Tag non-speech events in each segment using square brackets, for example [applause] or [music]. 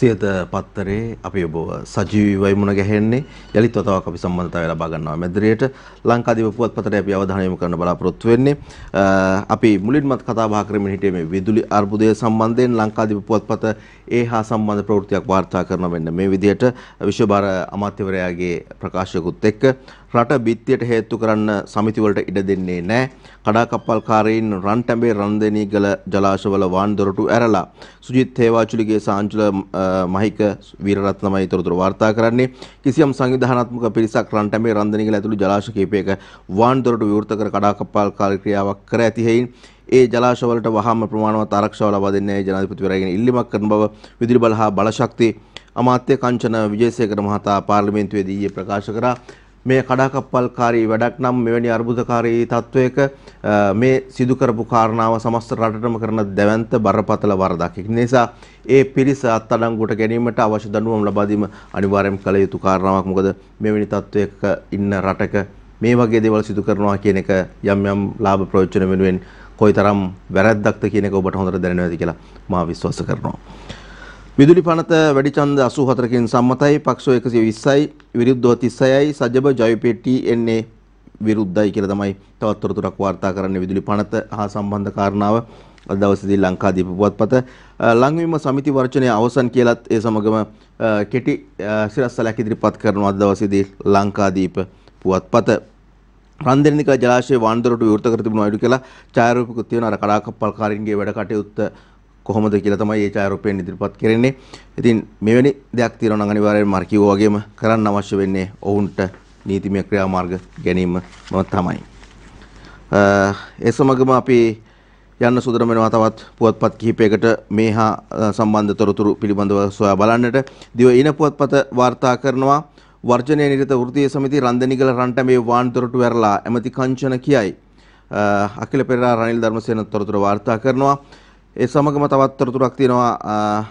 සියත පත්තරේ අපි ඔබව සජීවීවයි මුණ ගැහෙන්නේ යලිත් වතාවක් අපි සම්බන්ධතාවය ලබා ගන්නවා මැදිරියට ලංකාදීප පුවත්පතට අපි අවධානය යොමු කරන්න බලාපොරොත්තු වෙන්නේ අපි මුලින්මත් කතා බහ කරමින් හිටියේ මේ විදුලි අර්බුදය සම්බන්ධයෙන් ලංකාදීප පුවත්පත ඒ හා සම්බන්ධ ප්‍රවෘත්තියක් වාර්තා කරන මෙන්න මේ විදිහට විශ්ව භාර අමාත්‍යවරයාගේ ප්‍රකාශයකුත් එක්ක රට බිත්තියට හේතු කරන්න සමිතිවලට ඉඩ දෙන්නේ නැහැ. කඩාකප්පල්කාරයින් රන්ටැඹේ රන්දෙනීගල ජලාශවල වාන් දොරටු ඇරලා සුජිත් හේවාචුලිගේ සාංචුල මහික වීරරත්නමයි තොරතුරු වාර්තා කරන්නේ. කිසියම් සංවිධානාත්මක පිරිසක් රන්ටැඹේ රන්දෙනීගල ඇතුළු ජලාශ කිහිපයක වාන් දොරටු විවෘත කර කඩාකප්පල්කාරී ක්‍රියාවක් කර ඇති හේයින් ඒ ජලාශවලට වහාම ප්‍රමාණවත් ආරක්ෂාව ලබා දෙන්නේ ජනාධිපතිවරයාගෙන් ඉල්ලීමක් කරන බව විදුලි බල හා බලශක්ති අමාත්‍ය කංචන විජේසේකර මහතා පාර්ලිමේන්තුවේදී ඊයේ ප්‍රකාශ කරා මේ කඩාකප්පල්කාරී වැඩක් නම් මෙවැනි අර්බුදකාරී තත්වයක මේ සිදු කරපු කාරණාව සමස්ත රටටම කරන දැවැන්ත බරපතල වරදක්. ඒ නිසා ඒ පිරිස අත්අඩංගුවට ගැනීමට අවශ්‍ය දඬුවම් ලබා දීම අනිවාර්යයෙන් කළ යුතු කාරණාවක්. මොකද මෙවැනි තත්වයක ඉන්න රටක මේ වගේ දේවල් සිදු කරනවා කියන එක යම් යම් ලාභ ප්‍රයෝජන වෙනුවෙන් කොයිතරම් වැරද්දක්ද කියන එක ඔබට හොඳට දැනෙනවා කියලා මා විශ්වාස කරනවා. විදුලි පනත වැඩි ඡන්ද 84කින් සම්මතයි පක්ෂෝ 120යි විරුද්ධව 36යි සජබ ජයපෙට්ටි එන්නේ විරුද්ධයි කියලා තමයි තවත්තරතුරක් වාර්තා කරන්නේ විදුලි පනත හා සම්බන්ධ කාරණාව අද දවසේදී ලංකාදීප පුවත්පත ලංවීම සමිති වර්ෂණය අවසන් කියලත් ඒ සමගම කෙටි සිරස්සලක් ඉදිරිපත් කරනවා අද දවසේදී ලංකාදීප පුවත්පත රන්දෙනික ජලාශයේ වාන්දරට විවෘත කර තිබුණු අයුරු කියලා ඡායාරූපිකුත් තියෙන අර කඩාකප්පල්කාරින්ගේ වැඩ කටයුත්ත කොහොමද කියලා තමයි ඒ ඡායාරූපයෙන් ඉදිරිපත් කරන්නේ. ඉතින් මෙවැනි දෙයක් තියෙනවා නම් අනිවාර්යයෙන්ම මම කිව්වා වගේම කරන්න අවශ්‍ය වෙන්නේ ඔවුන්ට නීතිමය ක්‍රියාමාර්ග ගැනීම තමයි. ඒ සමගම අපි යන්න සුදුරම වෙනවා තවත් පුවත්පත් කිහිපයකට මේ හා සම්බන්ධ තොරතුරු පිළිබඳව සොයා බලන්නට. දිව ඉන පුවත්පත වාර්තා කරනවා වර්ජනය නිරත වෘතිය සමිති රන්දනිගල රන්ටමේ වාන් දොරටු වැරලා ඇමති කංචන කියයි. අකිල පෙරා රනිල් ධර්මසේන තොරතුර වාර්තා කරනවා. ඒ සමගම තවත්තරතුරක් තියෙනවා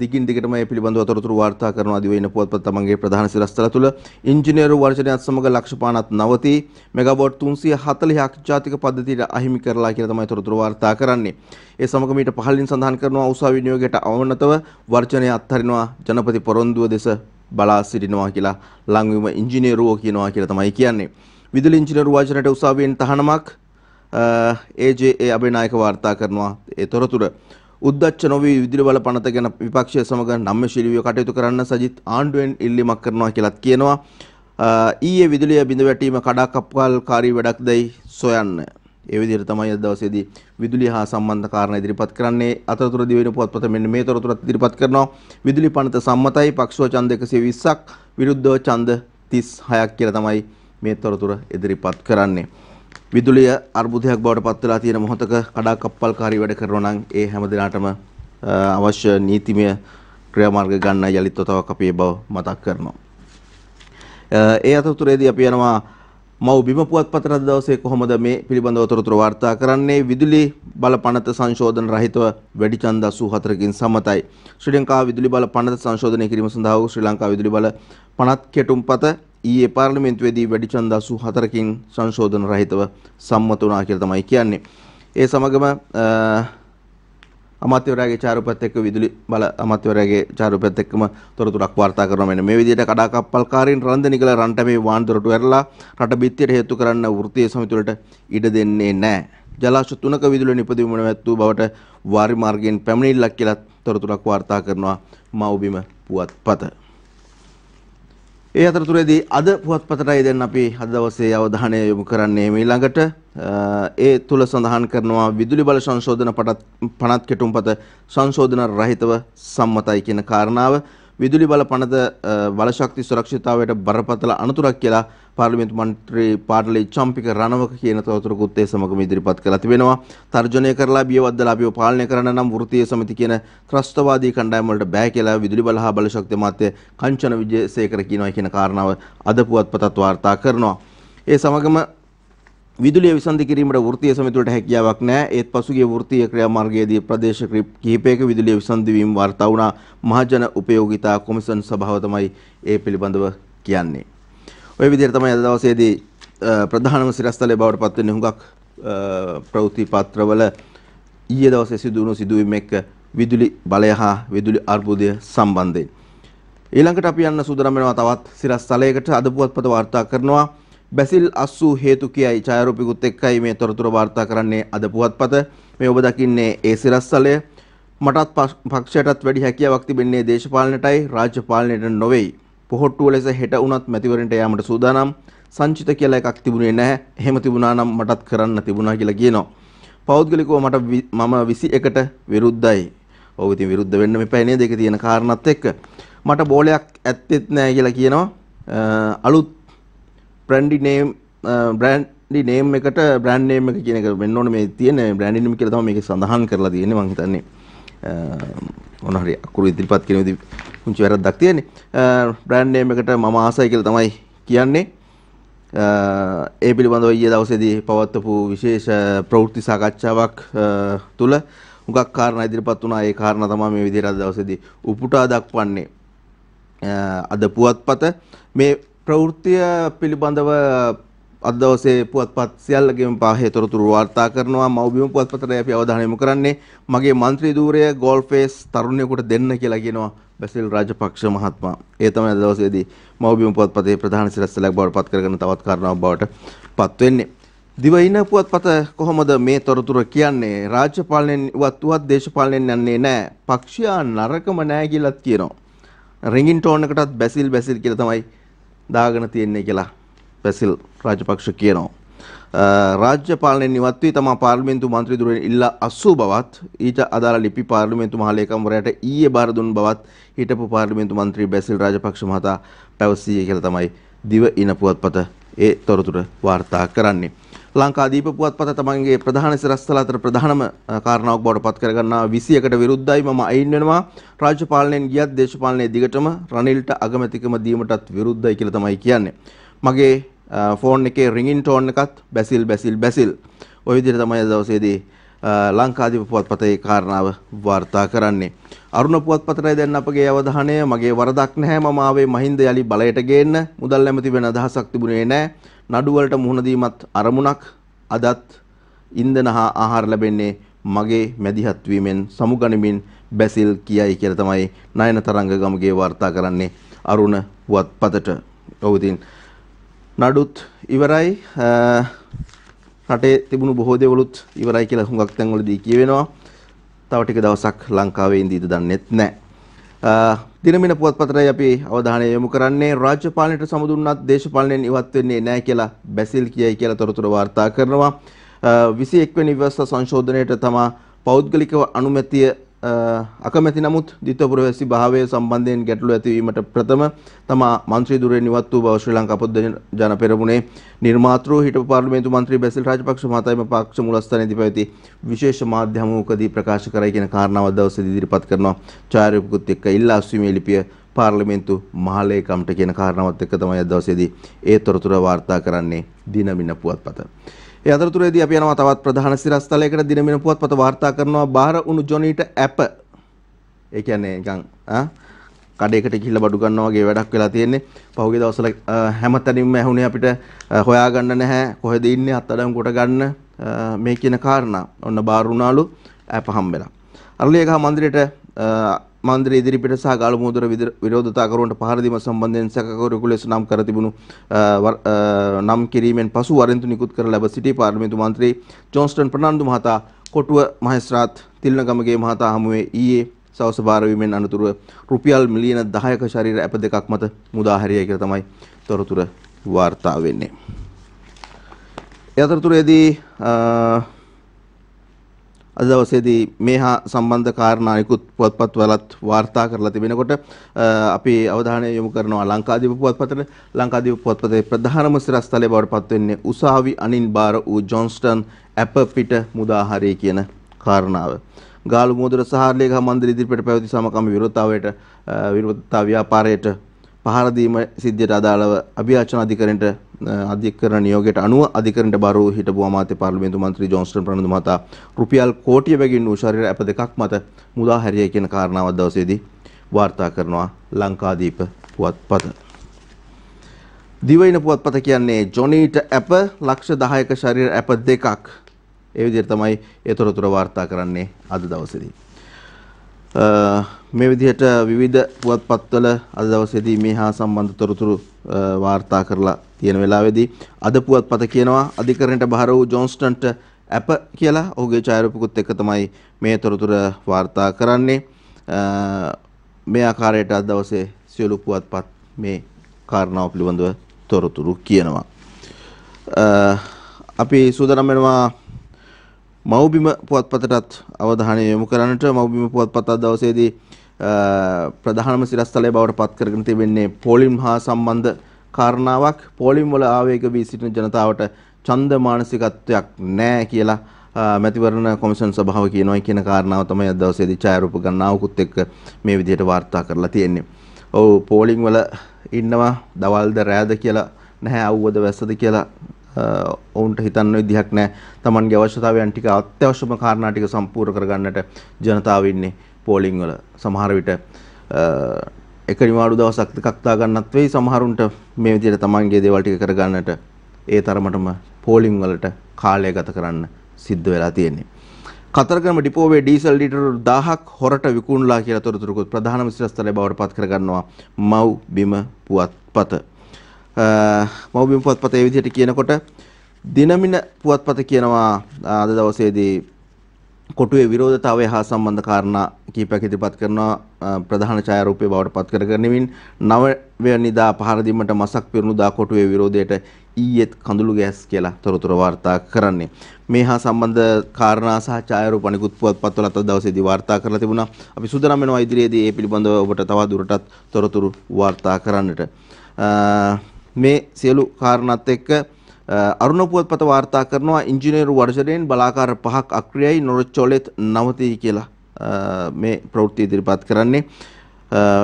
දිගින් දිගටම මේ පිළිබඳව අතරතුරු වාර්තා කරන අධිවේන පුවත්පත් තමන්ගේ ප්‍රධාන සිරස්තල තුළ ඉංජිනේරු වර්ෂණයත් සමග ලක්ෂපානත් නවති මෙගාවොට් 340ක් ජාතික පද්ධතියට අහිමි කරලා කියලා තමයි අතරතුරු වාර්තා කරන්නේ. ඒ සමග මීට පහළින් සඳහන් කරනවා උසාවි නියෝගයට අවනතව වර්ෂණය අත්හරිනවා ජනපති පොරොන්දුව දෙස බලා සිටිනවා කියලා ලංවීම ඉංජිනේරුවෝ කියනවා කියලා තමයි කියන්නේ. විදුලි ඉංජිනේරු වර්ෂණයට උසාවියෙන් තහනමක් ඒජේ අබේ නායක වාර්තා කරනවා ඒ තොරතුර උද්දච්ච නොවී විදුලි බල පනත ගැන විපක්ෂය සමග නම්‍යශීලීව කටයුතු කරන්න සජිත් ආණ්ඩුවෙන් ඉල්ලීමක් කරනවා කියලත් කියනවා. ඊයේ විදුලිය බිඳ වැටීම කඩාකප්පල්කාරී වැඩක් දැයි සොයන්න. ඒ විදිහට තමයි අද දවසේදී විදුලිය හා සම්බන්ධ කාරණා ඉදිරිපත් කරන්නේ. අතරතුර දිවෙන පුවත්පත මෙන්න මේ තොරතුරත් ඉදිරිපත් කරනවා. විදුලි පනත සම්මතයි පක්ෂව ඡන්ද 120ක් විරුද්ධව ඡන්ද 36ක් කියලා තමයි මේ තොරතුර ඉදිරිපත් කරන්නේ. විදුලිය අර්බුදයක් බවට පත් වෙලා තියෙන මොහොතක කඩා කප්පල්කාරී වැඩ කරනවා නම් ඒ හැම දිනාටම අවශ්‍ය නීතිමය ක්‍රියාමාර්ග ගන්න යලිත් තවක් අපි ඒ බව මතක් කරනවා. ඒ අතරතුරේදී අපි යනවා මව් බිම පුවත්පත රද දවසේ කොහොමද මේ පිළිබඳව තොරතුරු වාර්තා කරන්නේ විදුලි බල පනත සංශෝධන රහිතව වැඩි ඡන්ද 84කින් සමතයි ශ්‍රී ලංකා විදුලි බල පනත සංශෝධනය කිරීම සඳහා ශ්‍රී ලංකා විදුලි බල පනත් කෙටුම්පත ඊයේ පාර්ලිමේන්තුවේදී වැඩිචන්ද 84කින් සංශෝධන රහිතව සම්මත වුණා කියලා තමයි කියන්නේ. ඒ සමගම අමාත්‍යවරයාගේ චාරුපත් එක්ක විදුලි බල අමාත්‍යවරයාගේ චාරුපත් එක්කම තොරතුරක් වාර්තා කරනවා මෙන්න මේ විදිහට කඩාකප්පල්කාරීන් රන්දනිකල රන්ටමේ වාන්දරට වැරලා රට බිත්තියට හේතු කරන්න වෘත්තීය සමිතිවලට ඉඩ දෙන්නේ නැහැ. ජලාශ තුනක විදුලි නිපදවීම නැවැත්වූ බවට වාරි මාර්ගයෙන් පැමිණිල්ලක් කියලා තොරතුරක් වාර්තා කරනවා මව්බිම පුවත්පත. ඒ අතරතුරේදී අද පුවත්පතටයි දැන් අපි අද දවසේ අවධානය යොමු කරන්නේ මේ ළඟට ඒ තුල සඳහන් කරනවා විදුලි බල සංශෝධන පනත් කෙටුම්පත සංශෝධන රහිතව සම්මතයි කියන කාරණාව විදුලි බල පනත බලශක්ති සුරක්ෂිතාවයට බරපතල අනතුරක් කියලා පාර්ලිමේන්තු මන්ත්‍රී පාර්ලි චම්පික රණවක කියන තොරතුරකුත් ඒ සමගම ඉදිරිපත් කළා තිබෙනවා. තර්ජනය කරලා බියවද්දලා අපිව පාලනය කරන්න නම් වෘත්තීය සමිති කියන ත්‍රස්තවාදී කණ්ඩායම වලට බෑ කියලා විදුලි බල හා බලශක්ති අමාත්‍ය කංචන විජේසේකර කියනවා කියන කාරණාව අද පුවත්පතත් වාර්තා කරනවා. ඒ සමගම විදුලිය විසන්ධි කිරීමට වෘත්තීය සමිතියට හැකියාවක් නැහැ. ඒත් පසුගිය වෘත්තීය ක්‍රියාමාර්ගයේදී ප්‍රදේශ කිහිපයක විදුලිය විසන්ධි වීම වාර්තා වුණා. මහජන උපයෝගිතා කොමිෂන් සභාව තමයි ඒ පිළිබඳව කියන්නේ. ওই විදිහට තමයි අද දවසේදී ප්‍රධානම සිරස්තලයේ බවට පත් වෙන්නේ හුඟක් ප්‍රවෘත්ති පත්‍රවල ඊයේ දවසේ සිදු වුණු සිදුවීම් එක්ක විදුලි බලය හා විදුලි අර්බුදය සම්බන්ධයෙන්. ඊළඟට අපි යන්න සූදානම් වෙනවා තවත් සිරස්තලයකට අද පුවත්පත වාර්තා කරනවා. බැසිල් 80 හේතු කියයි ඡායාරූපිකුත් එක්කයි මේ තොරතුරු වාර්තා කරන්නේ අද පුවත්පත. මේ ඔබ දකින්නේ ඒ සිරස්සලය. මටත් පක්ෂයටත් වැඩි හැකියාවක් තිබෙන්නේ දේශපාලනයටයි රාජ්‍ය පාලනයට නොවේයි. පොහොට්ටුව ලෙස හෙට වුණත් මැතිවරණයට යාමට සූදානම්. සංචිත කියලා එකක් තිබුණේ නැහැ. එහෙම තිබුණා නම් මටත් කරන්න තිබුණා කියලා කියනවා. පෞද්ගලිකව මට මම 21ට විරුද්ධයි. ඔව් ඉතින් විරුද්ධ වෙන්න මෙපෑ නේද? ඒක තියෙන කාරණාත් එක්ක. මට බෝලයක් ඇත්තෙත් නැහැ කියලා කියනවා. අලුත් බ්‍රන්ඩි නේම් බ්‍රන්ඩි නේම් එකට බ්‍රන්ඩ් නේම් එක කියන එක වෙන්න ඕනේ මේ තියෙන බ්‍රන්ඩ් නේම් කියලා තමයි මේකේ සඳහන් කරලා තියෙන්නේ මම හිතන්නේ uh, මොන හරි අකුරු ඉදිරිපත් කිරීම දී පුංචි වැරද්දක් තියෙන්නේ බ්‍රන්ඩ් uh, නේම් එකට මම ආසයි කියලා තමයි කියන්නේ uh, ඒ පිළිබඳව ඊයේ දවසේදී පවත්වපු විශේෂ ප්‍රවෘත්ති සාකච්ඡාවක් තුළ හුඟක් කාරණා ඉදිරිපත් වුණා ඒ කාරණා තමයි මේ විදිහට අද දවසේදී උපුටා දක්වන්නේ අද පුවත්පත මේ ප්‍රවෘත්තිය පිළිබඳව අද දවසේ පුවත්පත් සියල්ලගේම පාහේ තොරතුරු වාර්තා කරනවා මව්බිම පුවත්පතට අපි අවධානය යොමු කරන්නේ මගේ മന്ത്രി ධූරය ගෝල්ෆේස් තරුණයෙකුට දෙන්න කියලා කියනවා බැසිල් රාජපක්ෂ මහත්මයා. ඒ තමයි අද දවසේදී මව්බිම පුවත්පතේ ප්‍රධාන සිරස්සලක් බවට පත් කරගෙන තවත් කාරණාවක් බවට පත් වෙන්නේ. දිවයින පුවත්පත කොහොමද මේ තොරතුර කියන්නේ? රාජ්‍යපාලනයෙන් ඉවත් වුවත් දේශපාලනයෙන් යන්නේ නැහැ. පක්ෂියා නරකම නැහැ කියලාත් කියනවා. රින්ගින් ටෝන් එකටත් බැසිල් බැසිල් කියලා තමයි දාගෙන තියෙන්නේ කියලා පැසිල් රාජපක්ෂ කියනවා. රාජ්‍ය පාලනයෙන් ඉවත් වී තමා පාර්ලිමේන්තු මන්ත්‍රී ධුරයෙන් ඉල්ලා අසූ බවත් ඊට අදාළ ලිපි පාර්ලිමේන්තු මහලේකම්වරයාට ඊයේ බාර දුන් බවත් හිටපු පාර්ලිමේන්තු මන්ත්‍රී බැසිල් රාජපක්ෂ මහතා පැවසීය කියලා තමයි දිව ඉන පුවත්පත ඒ තොරතුර වාර්තා කරන්නේ. ලංකාදීප පුවත්පත තමන්ගේ ප්‍රධාන සිරස්තල අතර ප්‍රධානම කාරණාවක් බවට පත් කරගන්නා 21කට විරුද්ධයි මම අයින් වෙනවා රාජ්‍ය පාලනයෙන් ගියත් දේශපාලනයේ දිගටම රනිල්ට අගමැතිකම දීමටත් විරුද්ධයි කියලා තමයි කියන්නේ. මගේ ෆෝන් එකේ රින්ගින් ටෝන් එකත් බැසිල් බැසිල් බැසිල්. ওই විදිහට තමයි දවසේදී ලංකාදීප පුවත්පතේ කාරණාව වාර්තා කරන්නේ. අරුණ පුවත්පතටයි දැන් අපගේ අවධානය මගේ වරදක් නැහැ මම ආවේ මහින්ද යලි බලයට ගේන්න මුදල් නැමැති වෙන අදහසක් තිබුණේ නැහැ. නඩු වලට මුහුණ දීමත් අරමුණක් අදත් ඉන්ධන හා ආහාර ලැබෙන්නේ මගේ මැදිහත් වීමෙන් සමුගනිමින් බැසිල් කියයි කියලා තමයි නයන තරංග ගමගේ වාර්තා කරන්නේ අරුණ පුවත්පතට. ඔව් ඉතින් නඩුත් ඉවරයි රටේ තිබුණු බොහෝ දේවලුත් ඉවරයි කියලා හුඟක් තැන්වලදී කියවෙනවා. තව ටික දවසක් ලංකාවේ ඉඳීද දන්නෙත් නැහැ. දිනමින පුවත්පතරයි අපි අවධානය යොමු කරන්නේ රාජ්‍යපාලනයට සමුදුන්නත් දේශපාලනයෙන් ඉවත් වෙන්නේ නැහැ කියලා බැසිල් කියයි කියලා තොරතුරු වාර්තා කරනවා. 21 වෙනි ව්‍යවස්ථා සංශෝධනයට තමා පෞද්ගලිකව අනුමැතිය අකමැති නමුත් ද්විත්ව පුරවැසි භාවය සම්බන්ධයෙන් ගැටලු ඇතිවීමට ප්‍රථම තමා මන්ත්‍රී ධුරයෙන් ඉවත් වූ බව ශ්‍රී ලංකා පොදු ජන පෙරමුණේ නිර්මාතෘ හිටපු පාර්ලිමේන්තු මන්ත්‍රී බැසිල් රාජපක්ෂ මහතාම පාක්ෂ මූලස්ථානයේදී පැවති විශේෂ මාධ්‍ය හමුවකදී ප්‍රකාශ කරයි කියන කාරණාව දවසේදී ඉදිරිපත් කරනවා ඡායාරූපකුත් එක්ක ඉල්ලා අස්වීමේ ලිපිය පාර්ලිමේන්තු මහලේකම්ට කියන කාරණාවත් එක්ක තමයි අද දවසේදී ඒ තොරතුර වාර්තා කරන්නේ දිනමින පුවත්පත. ඒ අතරතුරේදී අපි යනවා තවත් ප්‍රධාන සිරස්තලයකට දිනමින පුවත්පත වාර්තා කරනවා බාහිර උණු ජොනීට ඇප. ඒ කියන්නේ නිකන් ආ කඩේකට ගිහිල්ලා බඩු ගන්නවා වගේ වැඩක් වෙලා තියෙන්නේ. පහුගිය දවස්වල හැමතැනින්ම ඇහුනේ අපිට හොයාගන්න නැහැ කොහෙද ඉන්නේ අත්අඩංගු කොට ගන්න මේ කියන කාරණා. ඔන්න බාරුණාලු ඇප හම්බෙලා. අරලියගහ මන්දිරයට මන්දිර ඉදිරිපිට සහ ගාලමුදුර විරෝධතාකරුවන්ට පහරදීම සම්බන්ධයෙන් සැකකරුවෙකු ලෙස නම් කර තිබුණු නම් කිරීමෙන් පසු වරෙන්තු නිකුත් කර ලැබ සිටි පාර්ලිමේන්තු මන්ත්‍රී ජොන්ස්ටන් ප්‍රනාන්දු මහතා කොටුව මහේස්ත්‍රාත් තිල්නගමගේ මහතා හමුවේ ඊයේ සවස භාරවීමෙන් අනතුරුව රුපියල් මිලියන 10ක ශරීර ඇප දෙකක් මත මුදා හැරියයි කියලා තමයි තොරතුර වාර්තා වෙන්නේ. ඒ අතරතුරේදී අද දවසේදී මේ හා සම්බන්ධ කාරණා අනිකුත් පුවත්පත් වලත් වාර්තා කරලා තිබෙනකොට අපි අවධානය යොමු කරනවා ලංකාදීප පුවත්පතට. ලංකාදීප පුවත්පතේ ප්‍රධානම සිරස්තලය බවට පත් වෙන්නේ උසාවි අනින් බාර වූ ජොන්ස්ටන් ඇප පිට මුදා හරේ කියන කාරණාව. ගාලු මුදල සහාරලේගහ මන්දිර ඉදිරිපිට පැවති සමකම විරෝධතාවයට විරෝධතා ව්‍යාපාරයට පහර දීම සිද්ධියට අදාළව අභියාචන අධිකරණයට අධිකරණ නියෝගයට අනුව අධිකරණයට බරව හිටපු අමාත්‍ය පාර්ලිමේන්තු මන්ත්‍රී ජොන්ස්ටන් ප්‍රනන්දු මහතා රුපියල් කෝටිය බැගින් වූ ශරීර ඇප දෙකක් මත මුදා හැරිය කියන කාරණාව දවසේදී වාර්තා කරනවා ලංකාදීප පුවත්පත. දිවයින පුවත්පත කියන්නේ ජොනීට ඇප ලක්ෂ 10ක ශරීර ඇප දෙකක්. ඒ විදිහට තමයි ඒතරතුර වාර්තා කරන්නේ අද දවසේදී. මේ විදිහට විවිධ පුවත්පත්වල අද දවසේදී මේ හා සම්බන්ධ තොරතුරු වාර්තා කරලා තියෙන වෙලාවේදී අද පුවත්පත කියනවා අධිකරණයට බහර වූ ජොන්ස්ටන්ට ඇප කියලා ඔහුගේ ඡායාරූපිකුත් එක්ක තමයි මේ තොරතුර වාර්තා කරන්නේ මේ ආකාරයට අද දවසේ සියලු පුවත්පත් මේ කාරණාව පිළිබඳව තොරතුරු කියනවා අපි සූදානම් වෙනවා මව්බිම පුවත්පතටත් අවධානය යොමු කරන්නට මව්බිම පුවත්පත අද දවසේදී ප්‍රධානම සිරස්තලය බවට පත් කරගෙන තිබෙන්නේ පෝලිම් හා සම්බන්ධ කාරණාවක් පෝලිම් වල ආවේග වී සිටින ජනතාවට ඡන්ද මානසිකත්වයක් නැහැ කියලා මැතිවරණ කොමිෂන් සභාව කියනවායි කියන කාරණාව තමයි අද දවසේදී ඡායාරූප ගණනාවකුත් එක්ක මේ විදිහට වාර්තා කරලා තියෙන්නේ. ඔව් පෝලිං වල ඉන්නවා දවල්ද රෑද කියලා නැහැ අවුවද වැස්සද කියලා ඔවුන්ට හිතන්න විදිහක් නැහැ. Tamanගේ අවශ්‍යතාවයන් ටික අත්‍යවශ්‍යම කාරණා ටික සම්පූර්ණ කරගන්නට ජනතාව ඉන්නේ පෝලිං වල. සමහර විට එක නිවාඩු දවසක් දෙකක් දාගන්නත් වෙයි සමහරුන්ට මේ විදිහට තමන්ගේ දේවල් ටික කරගන්නට ඒ තරමටම පෝලිං වලට කාලය ගත කරන්න සිද්ධ වෙලා තියෙන්නේ. කතරගම ඩිපෝවේ ඩීසල් ලීටර 1000ක් හොරට විකුණලා කියලා තොරතුරුකුත් ප්‍රධානම සිරස්තලයේ බවට පත් කරගන්නවා මව් බිම පුවත්පත. මව් බිම පුවත්පත ඒ විදිහට කියනකොට දිනමින පුවත්පත කියනවා අද දවසේදී කොටුවේ විරෝධතාවය හා සම්බන්ධ කාරණා කීපයක් ඉදිරිපත් කරනවා ප්‍රධාන ඡායාරූපය බවට පත් කරගෙනමින් නවවැනිදා පහර දීමට මසක් පිරුණුදා කොටුවේ විරෝධයට ඊයේත් කඳුළු ගෑස් කියලා තොරතුරු වාර්තා කරන්නේ. මේ හා සම්බන්ධ කාරණා සහ ඡායාරූප අනිකුත් පුවත්පත් වල අද දවසේදී වාර්තා කරලා තිබුණා. අපි සූදානම් වෙනවා ඉදිරියේදී ඒ පිළිබඳව ඔබට තවත් දුරටත් තොරතුරු වාර්තා කරන්නට. මේ සියලු කාරණාත් එක්ක අරුණ පුවත්පත වාර්තා කරනවා ඉංජිනේරු වර්ෂණයෙන් බලාකාර පහක් අක්‍රියයි නොරොච්චෝලෙත් නවතී කියලා මේ ප්‍රවෘත්ති ඉදිරිපත් කරන්නේ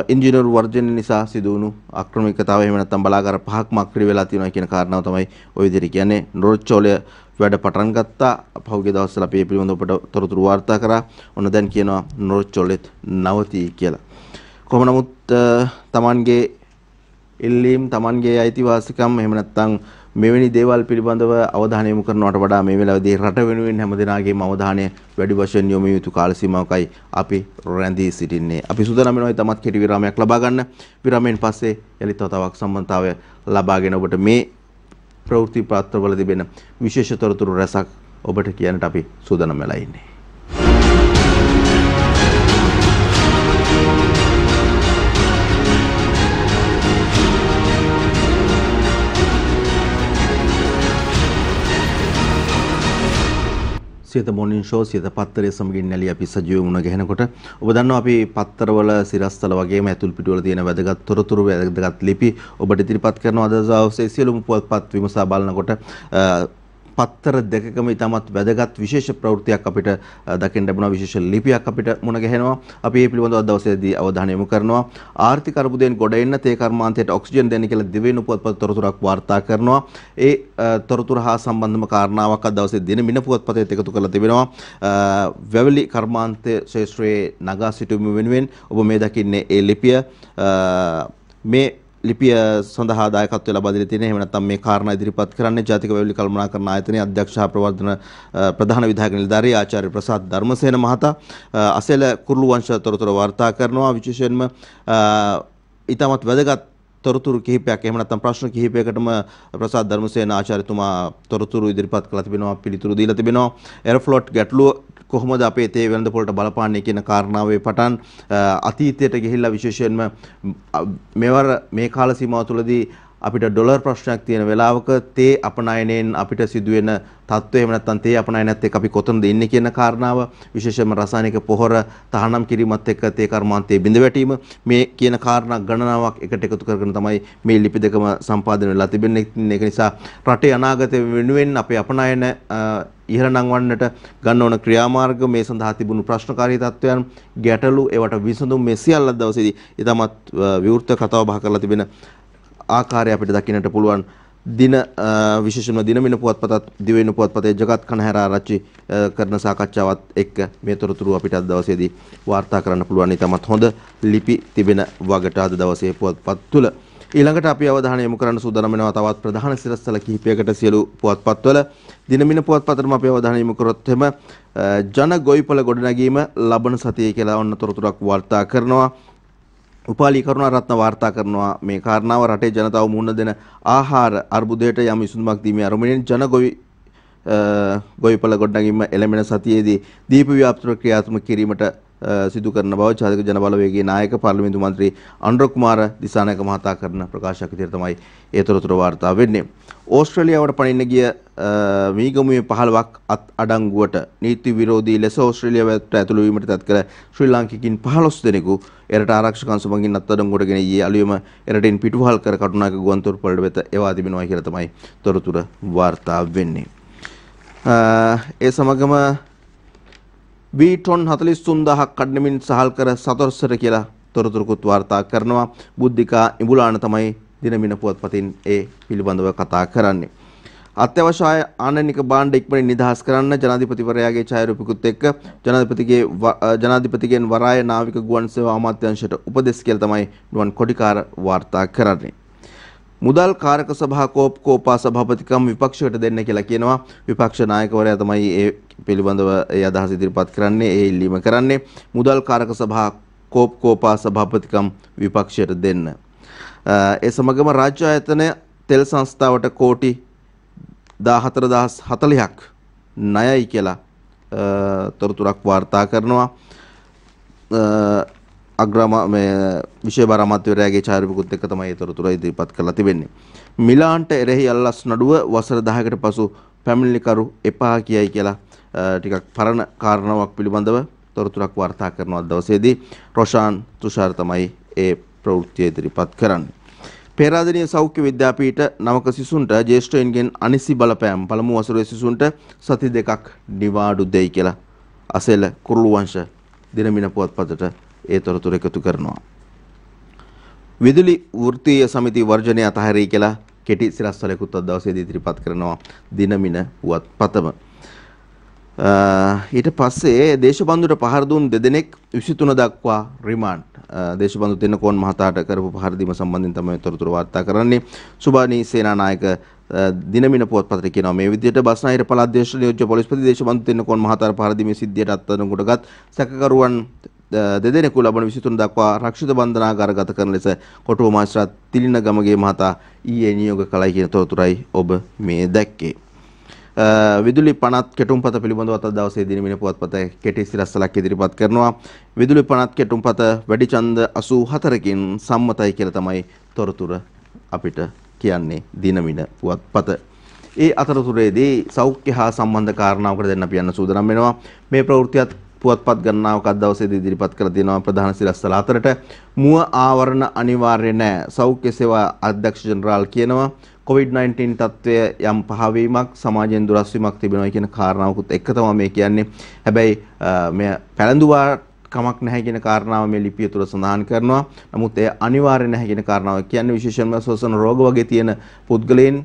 ඉංජිනේරු වර්ජන නිසා සිදුවුණු ආක්‍රමිකතාව එහෙම නැත්නම් බලාකාර පහක්ම අක්‍රිය වෙලා තියෙනවා කියන කාරණාව තමයි ওই විදිහට කියන්නේ නොරොච්චෝලය වැඩ පටන් ගත්තා පහුගිය දවස්වල අපි මේ පිළිබඳව ඔබට තොරතුරු වාර්තා කරා ඔන්න දැන් කියනවා නොරොච්චෝලෙත් නවතී කියලා කොහොම නමුත් තමන්ගේ ඉල්ලීම් තමන්ගේ අයිතිවාසිකම් එහෙම නැත්නම් මෙවැනි දේවල් පිළිබඳව අවධානය යොමු කරනවට වඩා මේ වෙලාවේදී රට වෙනුවෙන් හැමදෙනාගේම අවධානය වැඩි වශයෙන් යොමු යුතු කාල සීමාවකයි අපි රැඳී සිටින්නේ. අපි සූදානම් වෙනවා තමත් කෙටි විරාමයක් ලබා ගන්න. විරාමයෙන් පස්සේ යලිත් තවක් සම්බන්ධතාවය ලබාගෙන ඔබට මේ ප්‍රවෘත්ති පත්‍රවල තිබෙන විශේෂ තොරතුරු රැසක් ඔබට කියන්නට අපි සූදානම් වෙලා ඉන්නේ. සියත මොනින් ෂෝ සියත පත්තරය සමගින් නැලී අපි සජීව වුණ ගැහෙනකොට ඔබ දන්නවා අපි පත්තරවල සිරස්තල වගේම ඇතුල් පිටුවල තියෙන වැදගත් තොරතුරු වැදගත් ලිපි ඔබට ඉදිරිපත් කරනවා අද දවසේ සියලුම පුවත්පත් විමසා බලනකොට පත්තර දෙකකම ඉතාමත් වැදගත් විශේෂ ප්‍රවෘත්තියක් අපිට දකින්න ලැබුණා විශේෂ ලිපියක් අපිට මුණ ගැහෙනවා. අපි මේ පිළිබඳව අද දවසේදී අවධානය යොමු කරනවා. ආර්ථික අර්බුදයෙන් ගොඩ එන්න තේ කර්මාන්තයට ඔක්සිජන් දෙන්න කියලා දිවයින පුවත්පත තොරතුරක් වාර්තා කරනවා. ඒ තොරතුර හා සම්බන්ධම කාරණාවක් අද දවසේ දින මින පුවත්පතේත් එකතු කරලා තිබෙනවා. වැවලි කර්මාන්තය ශේෂ්ත්‍රයේ නගා සිටුම වෙනුවෙන් ඔබ මේ දකින්නේ ඒ ලිපිය මේ ලිපිය සඳහා දායකත්වය ලබා දීලා තියෙනවා. එහෙම නැත්නම් මේ කාරණා ඉදිරිපත් කරන්නේ ජාතික වැවිලි කළමනාකරණ ආයතනයේ අධ්‍යක්ෂ හා ප්‍රවර්ධන ප්‍රධාන විධායක නිලධාරී ආචාර්ය ප්‍රසාද් ධර්මසේන මහතා අසෙල කුරුළු වංශ තොරතුරු වාර්තා කරනවා. විශේෂයෙන්ම ඊටමත් වැදගත් තොරතුරු කිහිපයක් එහෙම නැත්නම් ප්‍රශ්න කිහිපයකටම ප්‍රසාද් ධර්මසේන ආචාර්යතුමා තොරතුරු ඉදිරිපත් කළා තිබෙනවා පිළිතුරු දීලා තිබෙනවා. එරෆ්ලොට් ගැටලුව කොහොමද අපේ තේ වෙළඳ පොළට බලපාන්නේ කියන කාරණාවේ පටන් අතීතයට ගිහිල්ලා විශේෂයෙන්ම මෙවර මේ කාල සීමාව තුළදී අපිට ඩොලර් ප්‍රශ්නයක් තියෙන වෙලාවක තේ අපනයනයෙන් අපිට සිදුවෙන තත්ත්වය එහෙම නැත්නම් තේ අපනයනයත් එක්ක අපි කොතනද ඉන්නේ කියන කාරණාව විශේෂයෙන්ම රසායනික පොහොර තහනම් කිරීමත් එක්ක තේ කර්මාන්තයේ බිඳ වැටීම මේ කියන කාරණා ගණනාවක් එකට එකතු කරගෙන තමයි මේ ලිපි දෙකම සම්පාදනය වෙලා තිබෙන්නේ ඒක නිසා රටේ අනාගතය වෙනුවෙන් අපේ අපනයන ඉහළ නංවන්නට ගන්න ඕන ක්‍රියාමාර්ග මේ සඳහා තිබුණු ප්‍රශ්නකාරී තත්ත්වයන් ගැටලු ඒවට විසඳුම් මේ සියල්ල දවසේදී ඊටමත් විවෘත කතාව බහ කරලා තිබෙන ආකාරය අපිට දකින්නට පුළුවන් දින විශේෂම දින වෙන පුවත්පතත් දිවෙන පුවත්පතේ ජගත් කණහැර ආරච්චි කරන සාකච්ඡාවත් එක්ක මේ තොරතුරු අපිට අද දවසේදී වාර්තා කරන්න පුළුවන්. ඊටමත් හොඳ ලිපි තිබෙන වගට අද දවසේ පුවත්පත් තුළ ඊළඟට අපි අවධානය යොමු කරන්න සූදානම් වෙනවා තවත් ප්‍රධාන සිරස්සල කිහිපයකට සියලු පුවත්පත්වල දිනමින පුවත්පතටම අපි අවධානය යොමු කරොත් එම ජන ගොවිපළ ගොඩනැගීම ලබන සතියේ කියලා ඔන්න තොරතුරක් වාර්තා කරනවා උපාලි කරුණාරත්න වාර්තා කරනවා මේ කාරණාව රටේ ජනතාව මුහුණ දෙන ආහාර අර්බුදයට යම් විසඳුමක් දීමේ අරමුණෙන් ජනගොවි ගොවිපළ ගොඩනැගීම එළඹෙන සතියේදී දීප ව්‍යාප්ත ක්‍රියාත්මක කිරීමට සිදු කරන බව ජාතික ජනබලවේගයේ නායක පාර්ලිමේන්තු මන්ත්‍රී අනුර කුමාර දිසානායක මහතා කරන ප්‍රකාශයක් විදිහට තමයි ඒ තොරතුරු වාර්තා වෙන්නේ. ඕස්ට්‍රේලියාවට පණින්න ගිය මීගමුවේ 15ක් අත් අඩංගුවට නීති විරෝධී ලෙස ඕස්ට්‍රේලියාවට ඇතුළු වීමට තත් කළ ශ්‍රී ලාංකිකින් 15 දෙනෙකු එරට ආරක්ෂක අංශුමකින් අත් අඩංගුවට ගෙන ගියේ අලුයම එරටින් පිටුවහල් කර කටුනායක ගුවන්තොටුපළට වෙත එවා තිබෙනවා කියලා තමයි තොරතුරු වාර්තා වෙන්නේ. ඒ සමගම වී ටොන් 43000ක් කඩනමින් සහල් කර සතොස්සර කියලා තොරතුරුකුත් වාර්තා කරනවා. බුද්ධිකා ඉඹුලාන තමයි දිනමින පුවත්පතින් ඒ පිළිබඳව කතා කරන්නේ. අත්‍යවශ්‍ය ආනනික බාණ්ඩ ඉක්මනින් නිදහස් කරන්න ජනාධිපතිවරයාගේ ඡායාරූපිකුත් එක්ක ජනාධිපතිගේ ජනාධිපතිගෙන් වරාය නාවික ගුවන් සේවා අමාත්‍යාංශයට උපදෙස් කියලා තමයි නුවන් කොටිකාර වාර්තා කරන්නේ. මුදල් කාරක සභා කෝප්කෝපා සභාපතිකම් විපක්ෂයට දෙන්න කියලා කියනවා විපක්ෂ නායකවරයා තමයි ඒ පිළිබඳව ඒ අදහස ඉදිරිපත් කරන්නේ ඒ ඉල්ලීම කරන්නේ මුදල් කාරක සභා කෝප්කෝපා සභාපතිකම් විපක්ෂයට දෙන්න. ඒ සමගම රාජ්‍ය ආයතනය තෙල් සංස්ථාවට කෝටි 14040ක් ණයයි කියලා තොරතුරක් වාර්තා කරනවා. අග්‍රම විශෂ බරමත්වරයාගේ චාරිපකුත් එක් තමයි තොරතුර ඉදිරිපත් කළ තිබෙන්නේ. මිලාන්ට එරෙහි අල්ලස් නඩුව වසර දහකට පසු පැමිල්ලිකරු එපා කියයි කියලා ටිකක් පරණ කාරණාවක් පිළිබඳව තොරතුරක් වර්තා කරනවා දවසේදී රොෂාන් තුෂාර තමයි ඒ ප්‍රවෘත්තිය ඉදිරිපත් කරන්නේ. පේරාදෙණිය සෞඛ්‍ය විද්‍යාපීඨ නවක සිසුන්ට ජ්‍යෙෂ්ඨයින්ගෙන් අනිසි බලපෑම් පළමු වසරේ සිසුන්ට සති දෙකක් නිවාඩු දෙයි කියලා අසෙල කුරුළු වංශ දිනමින පුවත්පතට ඒ තොරතුරු එකතු කරනවා. විදුලි වෘත්තීය සමිති වර්ජනය අතහැරී කියලා කෙටි සිරස්වලයකුත් අද දවසේදී ඉදිරිපත් කරනවා දිනමින පුවත්පතම. ඊට පස්සේ දේශබන්දුට පහර දුන් දෙදෙනෙක් 23 දක්වා රිමාන්ඩ් දේශබන්දු තෙන්නකෝන් මහතාට කරපු පහර දීම සම්බන්ධයෙන් තමයි තොරතුරු වාර්තා කරන්නේ. සුබානී සේනානායක දිනමින පුවත්පතේ කියනවා මේ විදිහට බස්නාහිර පළාත් දේශ නියෝජ්‍ය පොලිස්පති දේශබන්දු තෙන්නකෝන් මහතාට පහර දීමේ සිද්ධියට අත්අඩංගුවට ගත් සැකකරුවන් දෙදෙනෙකු ලබන 23 දක්වා රක්ෂිත බන්ධනාගාර ගත කරන ලෙස කොටුව මාස්ටර් තිලින ගමගේ මහතා ඊයේ නියෝග කළයි කියන තොරතුරයි ඔබ මේ දැක්කේ. විදුලි 50 කෙටුම්පත පිළිබඳව අද දවසේ දිනමින පුවත්පත කෙටි සිරස්සලක් ඉදිරිපත් කරනවා. විදුලි 50 කෙටුම්පත වැඩි ඡන්ද 84කින් සම්මතයි කියලා තමයි තොරතුර අපිට කියන්නේ දිනමින පුවත්පත. ඒ අතරතුරේදී සෞඛ්‍ය හා සම්බන්ධ කාරණාවකට දැන් අපි යන්න සූදානම් වෙනවා. මේ ප්‍රවෘත්තියත් පුවත්පත් ගණනාවක් අද දවසේදී ඉදිරිපත් කළ තියෙනවා ප්‍රධාන සිරස්සල හතරට මුව ආවරණ අනිවාර්ය නැහැ. සෞඛ්‍ය සේවා අධ්‍යක්ෂ ජෙනරාල් කියනවා COVID-19 තත්ත්වය යම් පහවීමක් සමාජයෙන් දුරස් වීමක් තිබෙනවා කියන කාරණාවකුත් එක තමයි මේ කියන්නේ. හැබැයි මේ පැලඳුවා කමක් නැහැ කියන කාරණාව මේ ලිපිය තුළ සඳහන් කරනවා. නමුත් එය අනිවාර්ය නැහැ කියන කාරණාව කියන්නේ විශේෂයෙන්ම ශ්වසන රෝග වගේ තියෙන පුද්ගලයන්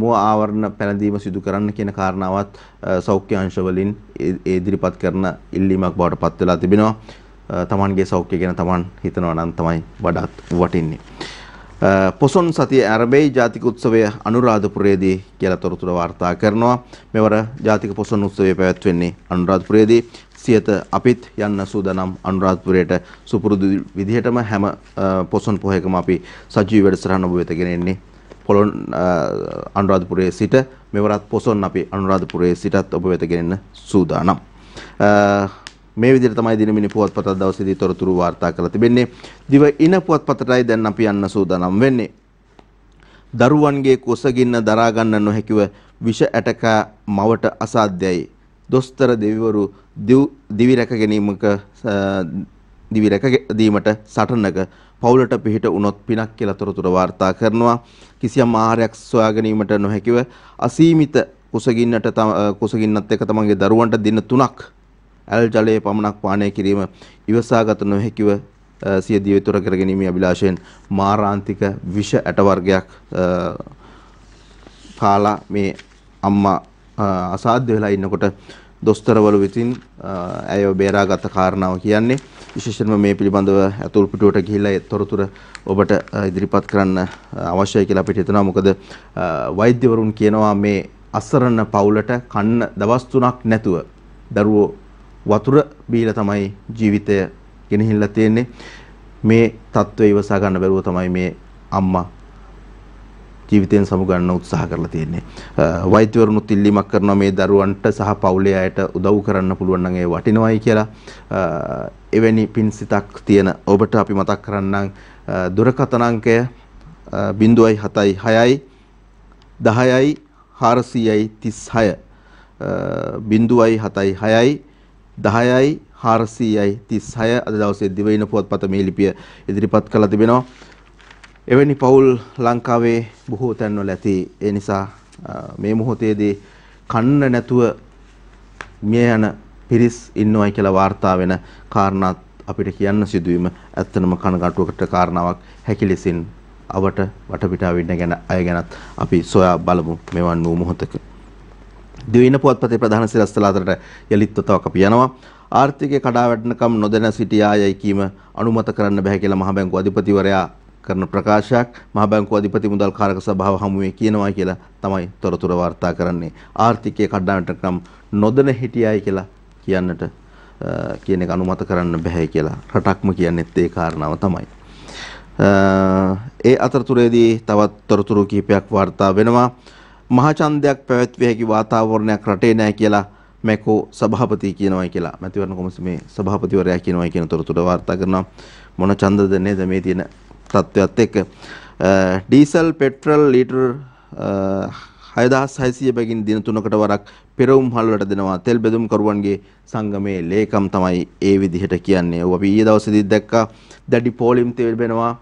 මුව ආවරණ පැළඳීම සිදු කරන්න කියන කාරණාවත් සෞඛ්‍ය අංශවලින් ඉදිරිපත් කරන ඉල්ලීමක් බවට පත් වෙලා තිබෙනවා. තමන්ගේ සෞඛ්‍ය ගැන තමන් හිතනවා නම් තමයි වඩාත් වටින්නේ. පොසොන් සතිය ඇරබෙයි ජාතික උත්සවය අනුරාධපුරයේදී කියලා තොරතුරු වාර්තා කරනවා. මෙවර ජාතික පොසොන් උත්සවය පැවැත්වෙන්නේ අනුරාධපුරයේදී. සියත අපිත් යන්න සූදානම් අනුරාධපුරයට සුපුරුදු විදිහටම හැම පොසොන් පොහේකම අපි සජීව වැඩසටහන ඔබ වෙත ගෙනෙන්නේ පොළොන් අනුරාධපුරයේ සිට මෙවරත් පොසොන් අපි අනුරාධපුරයේ සිටත් ඔබ වෙත ගෙනෙන්න සූදානම්. මේ විදිහට තමයි දිනමිනි පුවත්පතක් දවසේදී තොරතුරු වාර්තා කරලා තිබෙන්නේ. දිව ඉන පුවත්පතටයි දැන් අපි යන්න සූදානම් වෙන්නේ. දරුවන්ගේ කොසගින්න දරා ගන්න නොහැකිව විෂ ඇටක මවට අසාධ්‍යයි. දොස්තර දෙවිවරු දිවි රැක ගැනීමක දිවි රැක දීමට සටනක පවුලට පිහිට වුණොත් පිනක් කියලා තොරතුරු වාර්තා කරනවා. කිසියම් ආහාරයක් සොයා ගැනීමට නොහැකිව අසීමිත කුසගින්නට කුසගින්නත් එක තමන්ගේ දරුවන්ට දින 3ක් ඇල් ජලයේ පමණක් පානය කිරීම ඉවසාගත නොහැකිව සිය දිය විතර කරගැනීමේ අභිලාෂයෙන් මාරාන්තික විෂ ඇට වර්ගයක් කාලා මේ අම්මා අසාධ්‍ය වෙලා ඉන්නකොට දොස්තරවරු විසින් ඇයව බේරාගත කාරණාව කියන්නේ විශේෂයෙන්ම මේ පිළිබඳව අතුල් පිටුවට ගිහිල්ලා තොරතුරු ඔබට ඉදිරිපත් කරන්න අවශ්‍යයි කියලා අපිට හිතෙනවා මොකද වෛද්‍යවරුන් කියනවා මේ අසරණ පවුලට කන්න දවස් තුනක් නැතුව දරුවෝ වතුර බීලා තමයි ජීවිතය ගෙනහිල්ලා තියෙන්නේ මේ තත්ත්වය ඉවසා ගන්න බැරුව තමයි මේ අම්මා ජීවිතයෙන් සමුගන්න උත්සාහ කරලා තියෙන්නේ. වෛද්‍යවරුනුත් ඉල්ලීමක් කරනවා මේ දරුවන්ට සහ පවුලේ අයට උදව් කරන්න පුළුවන් නම් ඒ වටිනවයි කියලා. එවැනි පින් සිතක් තියෙන ඔබට අපි මතක් කරන්නම් දුරකථන අංකය 0.76යි 10යි 436 බිඳුවයි 7යි 6යි 10යි 436 අද දවසේ දිවයින පුවත්පත මේ ලිපිය ඉදිරිපත් කළා තිබෙනවා එවැනි පවුල් ලංකාවේ බොහෝ තැන්වල ඇති. ඒ නිසා මේ මොහොතේදී කන්න නැතුව මිය යන පිරිස් ඉන්නවයි කියලා වාර්තා වෙන කාරණාත් අපිට කියන්න සිදුවීම ඇත්තනම කනගාටුවකට කාරණාවක් හැකිලෙසින් අවට වටපිටාව ඉන්න ගැන අය ගැනත් අපි සොයා බලමු මෙවන් වූ මොහොතක. දිවින පුවත්පතේ ප්‍රධාන සිරස්තල අතරට යලිත්ව තවක් අපි යනවා. ආර්ථිකය කඩා වැටෙනකම් නොදැන සිටියා යයි කීම අනුමත කරන්න බෑ කියලා මහ බැංකුව අධිපතිවරයා කරන ප්‍රකාශයක් මහබැංකු අධිපති මුදල් කාරක සභාව හමුවේ කියනවා කියලා තමයි තොරතුර වාර්තා කරන්නේ. ආර්ථිකය කඩදාවට නම් නොදැන හිටියයි කියලා කියන්නට කියන එක අනුමත කරන්න බෑ කියලා රටක්ම කියන්නේත් ඒ කාරණාව තමයි. ඒ අතරතුරේදී තවත් තොරතුරු කිහිපයක් වාර්තා වෙනවා. මහචන්දයක් පැවැත්විය හැකි වාතාවරණයක් රටේ නැහැ කියලා මැකෝ සභාපති කියනවා කියලා මැතිවරණ කොමිසමේ සභාපතිවරයා කියනවා කියන තොරතුර වාර්තා කරනවා. මොන ඡන්දද නේද මේ තියෙන තත්ත්වයත් එක්ක ඩීසල් පෙට්‍රල් ලීටර් 6600 බැගින් දින තුනකට වරක් පෙරවුම් හල්වලට දෙනවා තෙල් බෙදුම් කරුවන්ගේ සංගමේ ලේකම් තමයි ඒ විදිහට කියන්නේ. ඔව් අපි ඊයේ දවසේදී දැක්කා දැඩි පෝලිම් තෙල් බෙනවා.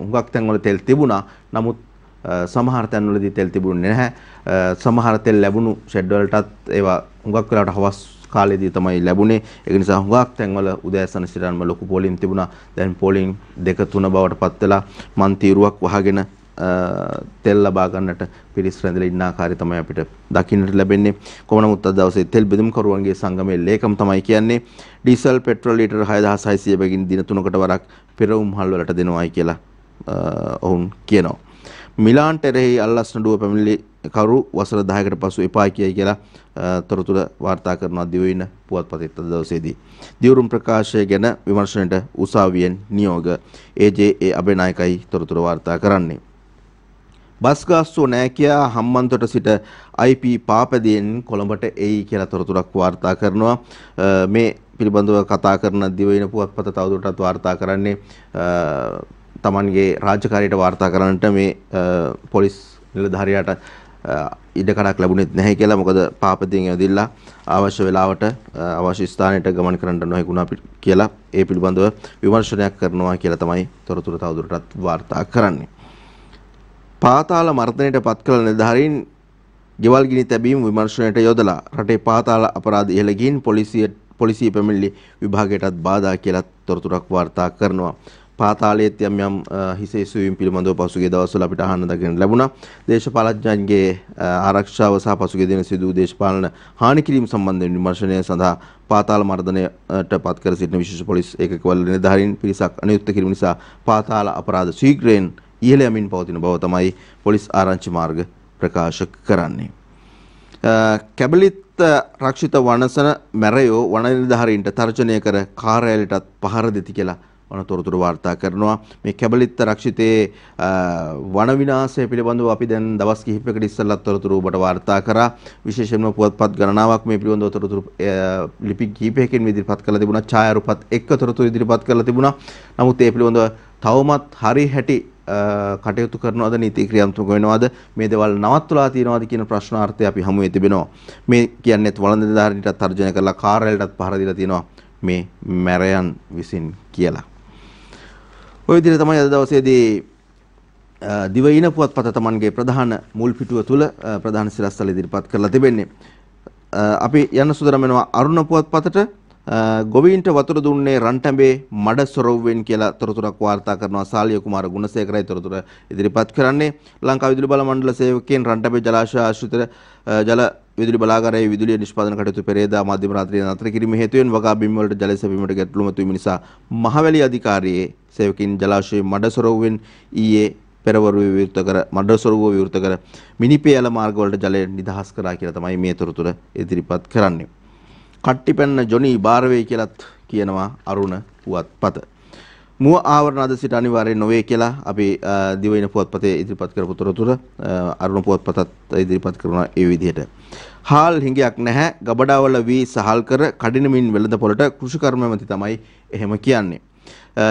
හුඟක් තැන්වල තෙල් තිබුණා. නමුත් සමහර තැන්වලදී තෙල් තිබුණේ නැහැ. සමහර තෙල් ලැබුණු ෂෙඩ් වලටත් ඒවා හුඟක් වෙලාවට හවස් කාලෙදී තමයි ලැබුණේ. ඒක නිසා හුඟක් තැන්වල උදෑසන සිටන්ම ලොකු පොලිම් තිබුණා. දැන් පොලිම් දෙක තුන බවට පත් වෙලා මන් තීරුවක් වහගෙන තෙල් ලබා ගන්නට පිරිස් රැඳිලා ඉන්න ආකාරය තමයි අපිට දකින්නට ලැබෙන්නේ. කොහොම නමුත් අද දවසේ තෙල් බෙදුම්කරුවන්ගේ සංගමයේ ලේකම් තමයි කියන්නේ ඩීසල් පෙට්‍රල් ලීටර් 6600 බැගින් දින තුනකට වරක් පෙරවුම් හල් වලට දෙනවායි කියලා ඔවුන් කියනවා. මිලාන්ට එරෙහි අල්ලස් නඩුව පැමිණිලි කරු වසර 10කට පසු එපා කියයි කියලා තොරතුර වාර්තා කරනවා දිවයින පුවත්පතේ අද දවසේදී. දියුරුම් ප්‍රකාශය ගැන විමර්ශනයට උසාවියෙන් නියෝග AJA අබේනායකයි තොරතුර වාර්තා කරන්නේ. බස් ගාස්තුව නෑ කියා හම්මන්තොට සිට IP පාපැදියෙන් කොළඹට එයි කියලා තොරතුරක් වාර්තා කරනවා. මේ පිළිබඳව කතා කරන දිවයින පුවත්පත තවදුරටත් වාර්තා කරන්නේ තමන්ගේ රාජකාරයට වාර්තා කරන්නට මේ පොලිස් නිලධාරියාට ඉඩකඩක් ලැබුණෙත් නැහැ කියලා මොකද පාපතියෙන් ඇවිදilla අවශ්‍ය වෙලාවට අවශ්‍ය ස්ථානයට ගමන් කරන්න නොහැකුණා කියලා ඒ පිළිබඳව විමර්ශනයක් කරනවා කියලා තමයි තොරතුරු තවදුරටත් වාර්තා කරන්නේ. පාතාල මර්ධනයට පත් කළ නිලධාරීන් ගෙවල් ගිනි තැබීම විමර්ශනයට යොදලා රටේ පාතාල අපරාධ ඉහළ ගින් පොලිසිය පොලිසිය පැමිණිලි විභාගයටත් බාධා කියලා තොරතුරක් වාර්තා කරනවා. පාතාලයේත් යම් යම් හිසේ සුවීම් පිළිබඳව පසුගිය දවස්වල අපිට අහන්න දකින්න ලැබුණා. දේශපාලඥයන්ගේ ආරක්ෂාව සහ පසුගිය දින සිදු දේශපාලන හානි කිරීම සම්බන්ධයෙන් විමර්ශනය සඳහා පාතාල මර්ධනයට පත් කර සිටින විශේෂ පොලිස් ඒකකවල නිලධාරීන් පිරිසක් අනුයුක්ත කිරීම නිසා පාතාල අපරාධ ශීඝ්‍රයෙන් ඉහළ යමින් පවතින බව තමයි පොලිස් ආරංචි මාර්ග ප්‍රකාශ කරන්නේ. කැබලිත් රක්ෂිත වනසන මැරයෝ වන නිලධාරීන්ට තර්ජනය කර කාර්යාලයටත් පහර දෙති කියලා වනතොරතුරු වාර්තා කරනවා මේ කැබලිත් රක්ෂිතයේ වන විනාශය පිළිබඳව අපි දැන් දවස් කිහිපයකට ඉස්සෙල්ලත් තොරතුරු ඔබට වාර්තා කරා විශේෂයෙන්ම පුවත්පත් ගණනාවක් මේ පිළිබඳව තොරතුරු ලිපි කිහිපයකින් ඉදිරිපත් කරලා තිබුණා ඡායාරූපත් එක්ක තොරතුරු ඉදිරිපත් කරලා තිබුණා නමුත් ඒ පිළිබඳව තවමත් හරි හැටි කටයුතු කරනවද නීති ක්‍රියාත්මක වෙනවද මේ දේවල් නවත්වලා තියෙනවද කියන ප්‍රශ්නාර්ථය අපි හමු වෙ තිබෙනවා මේ කියන්නේත් වළඳ නිලධාරීන්ටත් තර්ජනය කරලා කාර්යාලයටත් පහර දීලා තියෙනවා මේ මැරයන් විසින් කියලා ඔය විදිහට තමයි අද දවසේදී දිවයින පුවත්පත Tamanගේ ප්‍රධාන මුල් පිටුව තුල ප්‍රධාන සිරස්තල ඉදිරිපත් කරලා තිබෙන්නේ. අපි යන්න සුදරම් වෙනවා අරුණ පුවත්පතට ගොවීන්ට වතුර දුන්නේ රන්ටඹේ මඩ සොරව්වෙන් කියලා තොරතුරක් වාර්තා කරනවා සාලිය කුමාර ගුණසේකරයි තොරතුර ඉදිරිපත් කරන්නේ ලංකා විදුලි බල මණ්ඩල සේවකයන් රන්ටඹේ ජලාශය ආශ්‍රිත ජල විදුලි බලාගාරයේ විදුලිය නිෂ්පාදන කටයුතු පෙරේදා මධ්‍යම රාත්‍රියේ නතර කිරීම හේතුවෙන් වගා බිම් වලට ජල සැපීමට ගැටලුම තිබීම නිසා මහවැලි අධිකාරියේ සේවකයන් ජලාශයේ මඩ සොරව්වෙන් ඊයේ පෙරවරුව විවෘත කර මඩ සොරව්ව විවෘත කර මිනිපේ යල මාර්ග වලට ජලය නිදහස් කරා කියලා තමයි මේ තොරතුර ඉදිරිපත් කරන්නේ කට්ටිපැන්න ජොනි භාරවේ කියලත් කියනවා අරුණ පුවත්පත. මුව ආවරණ අද සිට අනිවාර්යෙන් නොවේ කියලා අපි දිවයින පුවත්පතේ ඉදිරිපත් කරපු තොරතුර අරුණ පුවත්පතත් ඉදිරිපත් කරනවා ඒ විදිහට. හාල් හිඟයක් නැහැ ගබඩාවල වී සහල් කර කඩිනමින් වෙළඳ පොළට කෘෂිකර්ම ඇමති තමයි එහෙම කියන්නේ.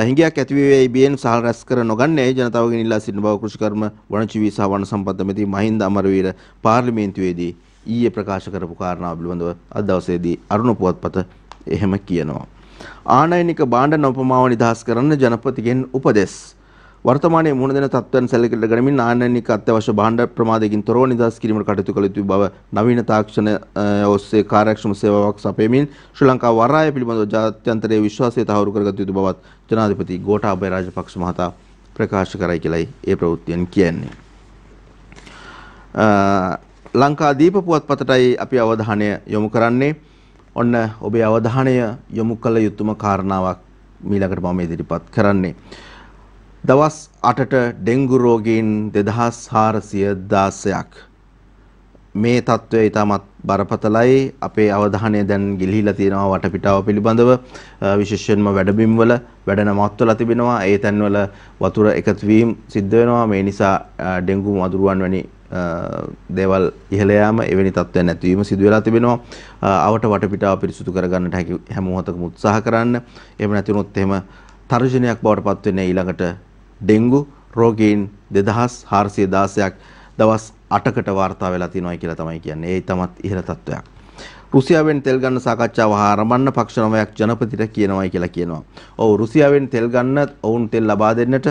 හිගයක් ඇතිවේ බෙන් සහල් රැස් කර නොගන්නේ ජනතාවගෙන් ඉල්ලා සිටින බව කෘෂිකර්ම වනජීවී සහ වන සම්පත් ඇමති මහින්ද අමරවීර පාර්ලිමේන්තුවේදී ඊයේ ප්‍රකාශ කරපු කාරණාව පිළිබඳව අද දවසේදී අරුණ පුවත්පත එහෙම කියනවා. ආනයනික බාණ්ඩ නොපමාව නිදහස් කරන්න ජනපතිගෙන් උපදෙස්. වර්තමානයේ මුහුණ දෙන තත්ත්වයන් සැලකිලි ගනිමින් ආනයනික අත්‍යවශ්‍ය භාණ්ඩ ප්‍රමාදයෙන් තොරව නිදහස් කිරීමට කටයුතු කළ යුතු බව නවීන තාක්ෂණ ඔස්සේ කාර්යක්ෂම සේවාවක් සපයමින් ශ්‍රී ලංකා වරාය පිළිබඳව ජාත්‍යන්තරයේ විශ්වාසය තහවුරු කරගත යුතු බවත් ජනාධිපති ගෝඨාභය රාජපක්ෂ මහතා ප්‍රකාශ කරයි කියලයි ඒ ප්‍රවෘත්තියෙන් කියන්නේ. ලංකාදීප පුවත්පතටයි අපි අවධානය යොමු කරන්නේ. ඔන්න ඔබේ අවධානය යොමු කළ යුතුම කාරණාවක් මීළඟට මම ඉදිරිපත් කරන්නේ. දවස් 8ට ඩෙන්ගු රෝගීන් 2416ක් මේ తත්වය ඊටමත් බරපතලයි අපේ අවධානය දැන් ගිලිහිලා තියෙනවා වටපිටාව පිළිබඳව විශේෂයෙන්ම වැඩබිම්වල වැඩ නවත්වලා තිබෙනවා ඒ තැන්වල වතුර එකතු වීම සිද්ධ වෙනවා මේ නිසා ඩෙන්ගු මදුරුවන් වැනි දේවල් ඉහළ යාම එවැනි තත්ත්වයන් නැතිවීම සිදු වෙලා තිබෙනවා. අවට වටපිටාව පිරිසුදු කරගන්නට හැකි හැම මොහොතකම උත්සාහ කරන්න. එහෙම නැති වුණොත් එහෙම තර්ජනයක් බවට පත් වෙන්නේ ඊළඟට ඩෙන්ගු රෝගීන් 2416ක් දවස් 8කට වාර්තා වෙලා තියෙනවා කියලා තමයි කියන්නේ. ඒ තමත් ඉහළ තත්ත්වයක්. රුසියාවෙන් තෙල් ගන්න සාකච්ඡාව ආරම්භන්න පක්ෂ නවයක් ජනපතිට කියනවායි කියලා කියනවා. ඔව් රුසියාවෙන් තෙල් ගන්න ඔවුන් තෙල් ලබා දෙන්නට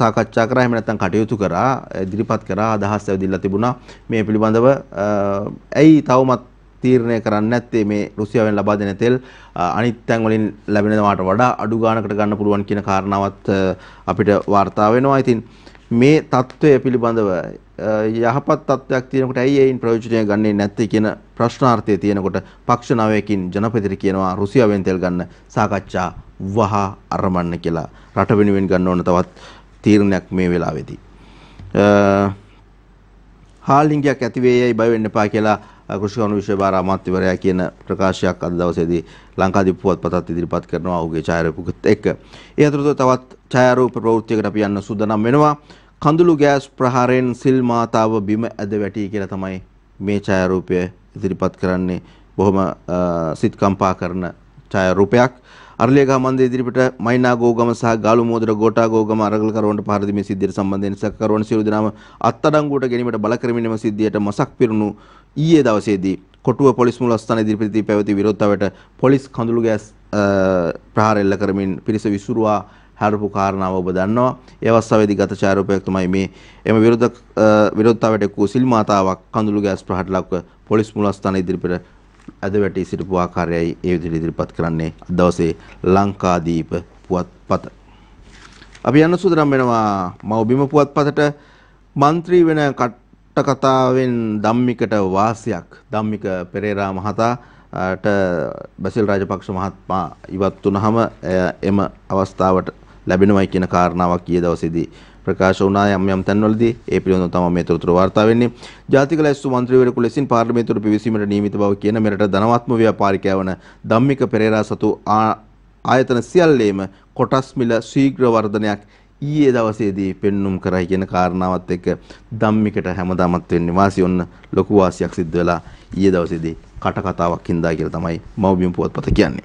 සාකච්ඡා කරා එහෙම නැත්නම් කටයුතු කරා ඉදිරිපත් කරා අදහස් ඇවිදලා තිබුණා. මේ පිළිබඳව ඇයි තවමත් තීරණය කරන්න නැත්තේ මේ රුසියාවෙන් ලබා දෙන තෙල් අනිත් තැන් වලින් ලැබෙනවාට වඩා අඩු ගාණකට ගන්න පුළුවන් කියන කාරණාවත් අපිට වාර්තා වෙනවා. ඉතින් මේ தত্ত্বය පිළිබඳව යහපත් තත්ත්වයක් තියෙනකොට ඇයි ඒයින් ප්‍රයෝජනය ගන්නේ නැත්තේ කියන ප්‍රශ්නාර්ථය තියෙනකොට පක්ෂ 9කින් ජනපතිට කියනවා රුසියාවෙන් තෙල් ගන්න සාකච්ඡා වහ අරමන්න කියලා රට වෙනුවෙන් ගන්න ඕන තවත් තීරණයක් මේ වෙලාවේදී. හාල්ලිංගයක් ඇති වේයයි බය වෙන්න එපා කියලා කෘෂි කණු විශ්ව භාර අමාත්‍යවරයා කියන ප්‍රකාශයක් අද දවසේදී ලංකාදීප පුවත්පතත් ඉදිරිපත් කරනවා ඔහුගේ ඡායාරූපකත් එක්ක. ඒ අතරතුර තවත් ඡායාරූප ප්‍රවෘත්තියකට අපි යන්න සූදානම් වෙනවා. කඳුළු ගෑස් ප්‍රහාරයෙන් සිල් මාතාව බිම ඇද වැටි කියලා තමයි මේ ඡායාරූපය ඉදිරිපත් කරන්නේ බොහොම සිත් කම්පා කරන ඡායාරූපයක් අරලියගහ මන්දිර ඉදිරිපිට මයිනා ගෝගම සහ ගාලු මෝදර ගෝටා ගෝගම අරගල කරවන්නට පහර දීමේ සිද්ධියට සම්බන්ධයෙන් සැකකරුවන් සියලු දෙනාම අත්අඩංගුවට ගැනීමට බල කරමිනම සිද්ධියට මසක් පිරුණු ඊයේ දවසේදී කොටුව පොලිස් මුලස්ථාන ඉදිරිපිට පැවති විරෝධතාවයට පොලිස් කඳුළු ගෑස් ප්‍රහාර එල්ල කරමින් පිරිස විසුරුවා හරපු කාරණාව ඔබ දන්නවා ඒ අවස්ථාවේදී ගත චාරූපයක් තමයි මේ එම විරුද්ධ විරෝධතාවයට එක්වූ සිල් මාතාවක් කඳුළු ගෑස් ප්‍රහාර ලක්ව පොලිස් මූලස්ථාන ඉදිරිපිට අද වැටි සිටපු ආකාරයයි ඒ විදිහට ඉදිරිපත් කරන්නේ අද දවසේ ලංකාදීප පුවත්පත. අපි යන්න සූදානම් වෙනවා මව්බිම පුවත්පතට മന്ത്രി වෙන කට කතාවෙන් ධම්මිකට වාසියක් ධම්මික පෙරේරා මහතාට බසිල් රාජපක්ෂ මහත්මයා ඉවත් වුනහම එම අවස්ථාවට ලැබෙනවයි කියන කාරණාවක් කී දවසේදී ප්‍රකාශ වුණා යම් යම් තැන්වලදී ඒ පිළිබඳව තමයි මේ තොරතුරු වාර්තා වෙන්නේ. ජාතික ලැස්තු മന്ത്രിවරයෙකු ලෙසින් පාර්ලිමේන්තුවට පිවිසීමට නියමිත බව කියන මෙරට ධනවත්ම ව්‍යාපාරිකයා වන ධම්මික පෙරේරා සතු ආයතන සියල්ලේම කොටස් මිල ශීඝ්‍ර වර්ධනයක් ඊයේ දවසේදී පෙන්눔 කරයි කියන කාරණාවත් එක්ක ධම්මිකට හැමදාමත් වෙන්නේ වාසි ඔන්න ලොකු වාසියක් සිද්ධ වෙලා ඊයේ දවසේදී කට කතාවක් හින්දා කියලා තමයි මව්බිම් පුවත්පත කියන්නේ.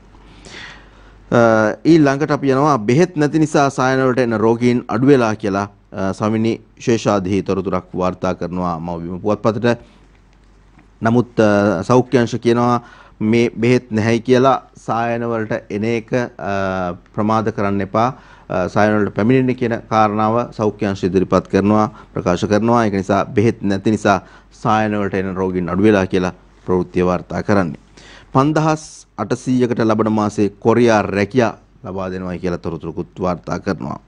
ඊළඟට අපි යනවා බෙහෙත් නැති නිසා සායන වලට එන රෝගීන් අඩු වෙලා කියලා සමිනි ශේෂාධිහි තොරතුරක් වාර්තා කරනවා මව්බිම පුවත්පතට. නමුත් සෞඛ්‍යංශ කියනවා මේ බෙහෙත් නැහැයි කියලා සායන වලට එන එක ප්‍රමාද කරන්න එපා. සායනවලට පැමිණෙන්නේ කියන කාරණාව සෞඛ්‍යංශ ඉදිරිපත් කරනවා ප්‍රකාශ කරනවා ඒක නිසා බෙහෙත් නැති නිසා සායනවලට එන රෝගීන් අඩු වෙලා කියලා ප්‍රවෘත්ති වාර්තා කරන්නේ පන්දහස් අටසීයකට ලබන මාසේ කොරියා රැකියා ලබා දෙනවා කියලා තොරතුරකුත් වාර්තා කරනවා.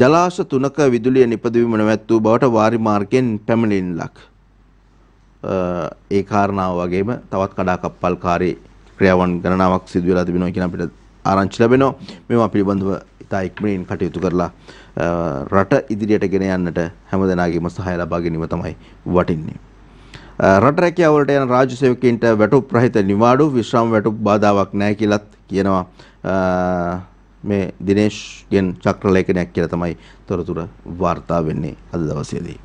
ජලාශ තුනක විදුලිය නිපදවීම නැවැත්වූ බවට වාරි මාර්ගයෙන් පැමිණෙන ලක්. ඒ කාරණාව වගේම තවත් කඩාකප්පල්කාරී ක්‍රියාවන් ගණනාවක් සිදු වෙලා තිබෙනවා කියන අපිට ආරංචි ලැබෙනවා. මේවා පිළිබඳව ඉතා ඉක්මනින් කටයුතු කරලා රට ඉදිරියට ගෙන යන්නට හැමදෙනාගේම සහාය ලබා ගැනීම තමයි වටින්නේ. රටරැකියාවලට යන රාජ්‍ය සේවකයන්ට වැටුප් රහිත නිවාඩු විශ්‍රාම වැටුප් බාධාවක් නැහැ කියලත් කියනවා මේ දිනේශ්ගෙන් චක්‍රලේඛනයක් කියලා තමයි තොරතුර වාර්තා වෙන්නේ අද දවසේදී.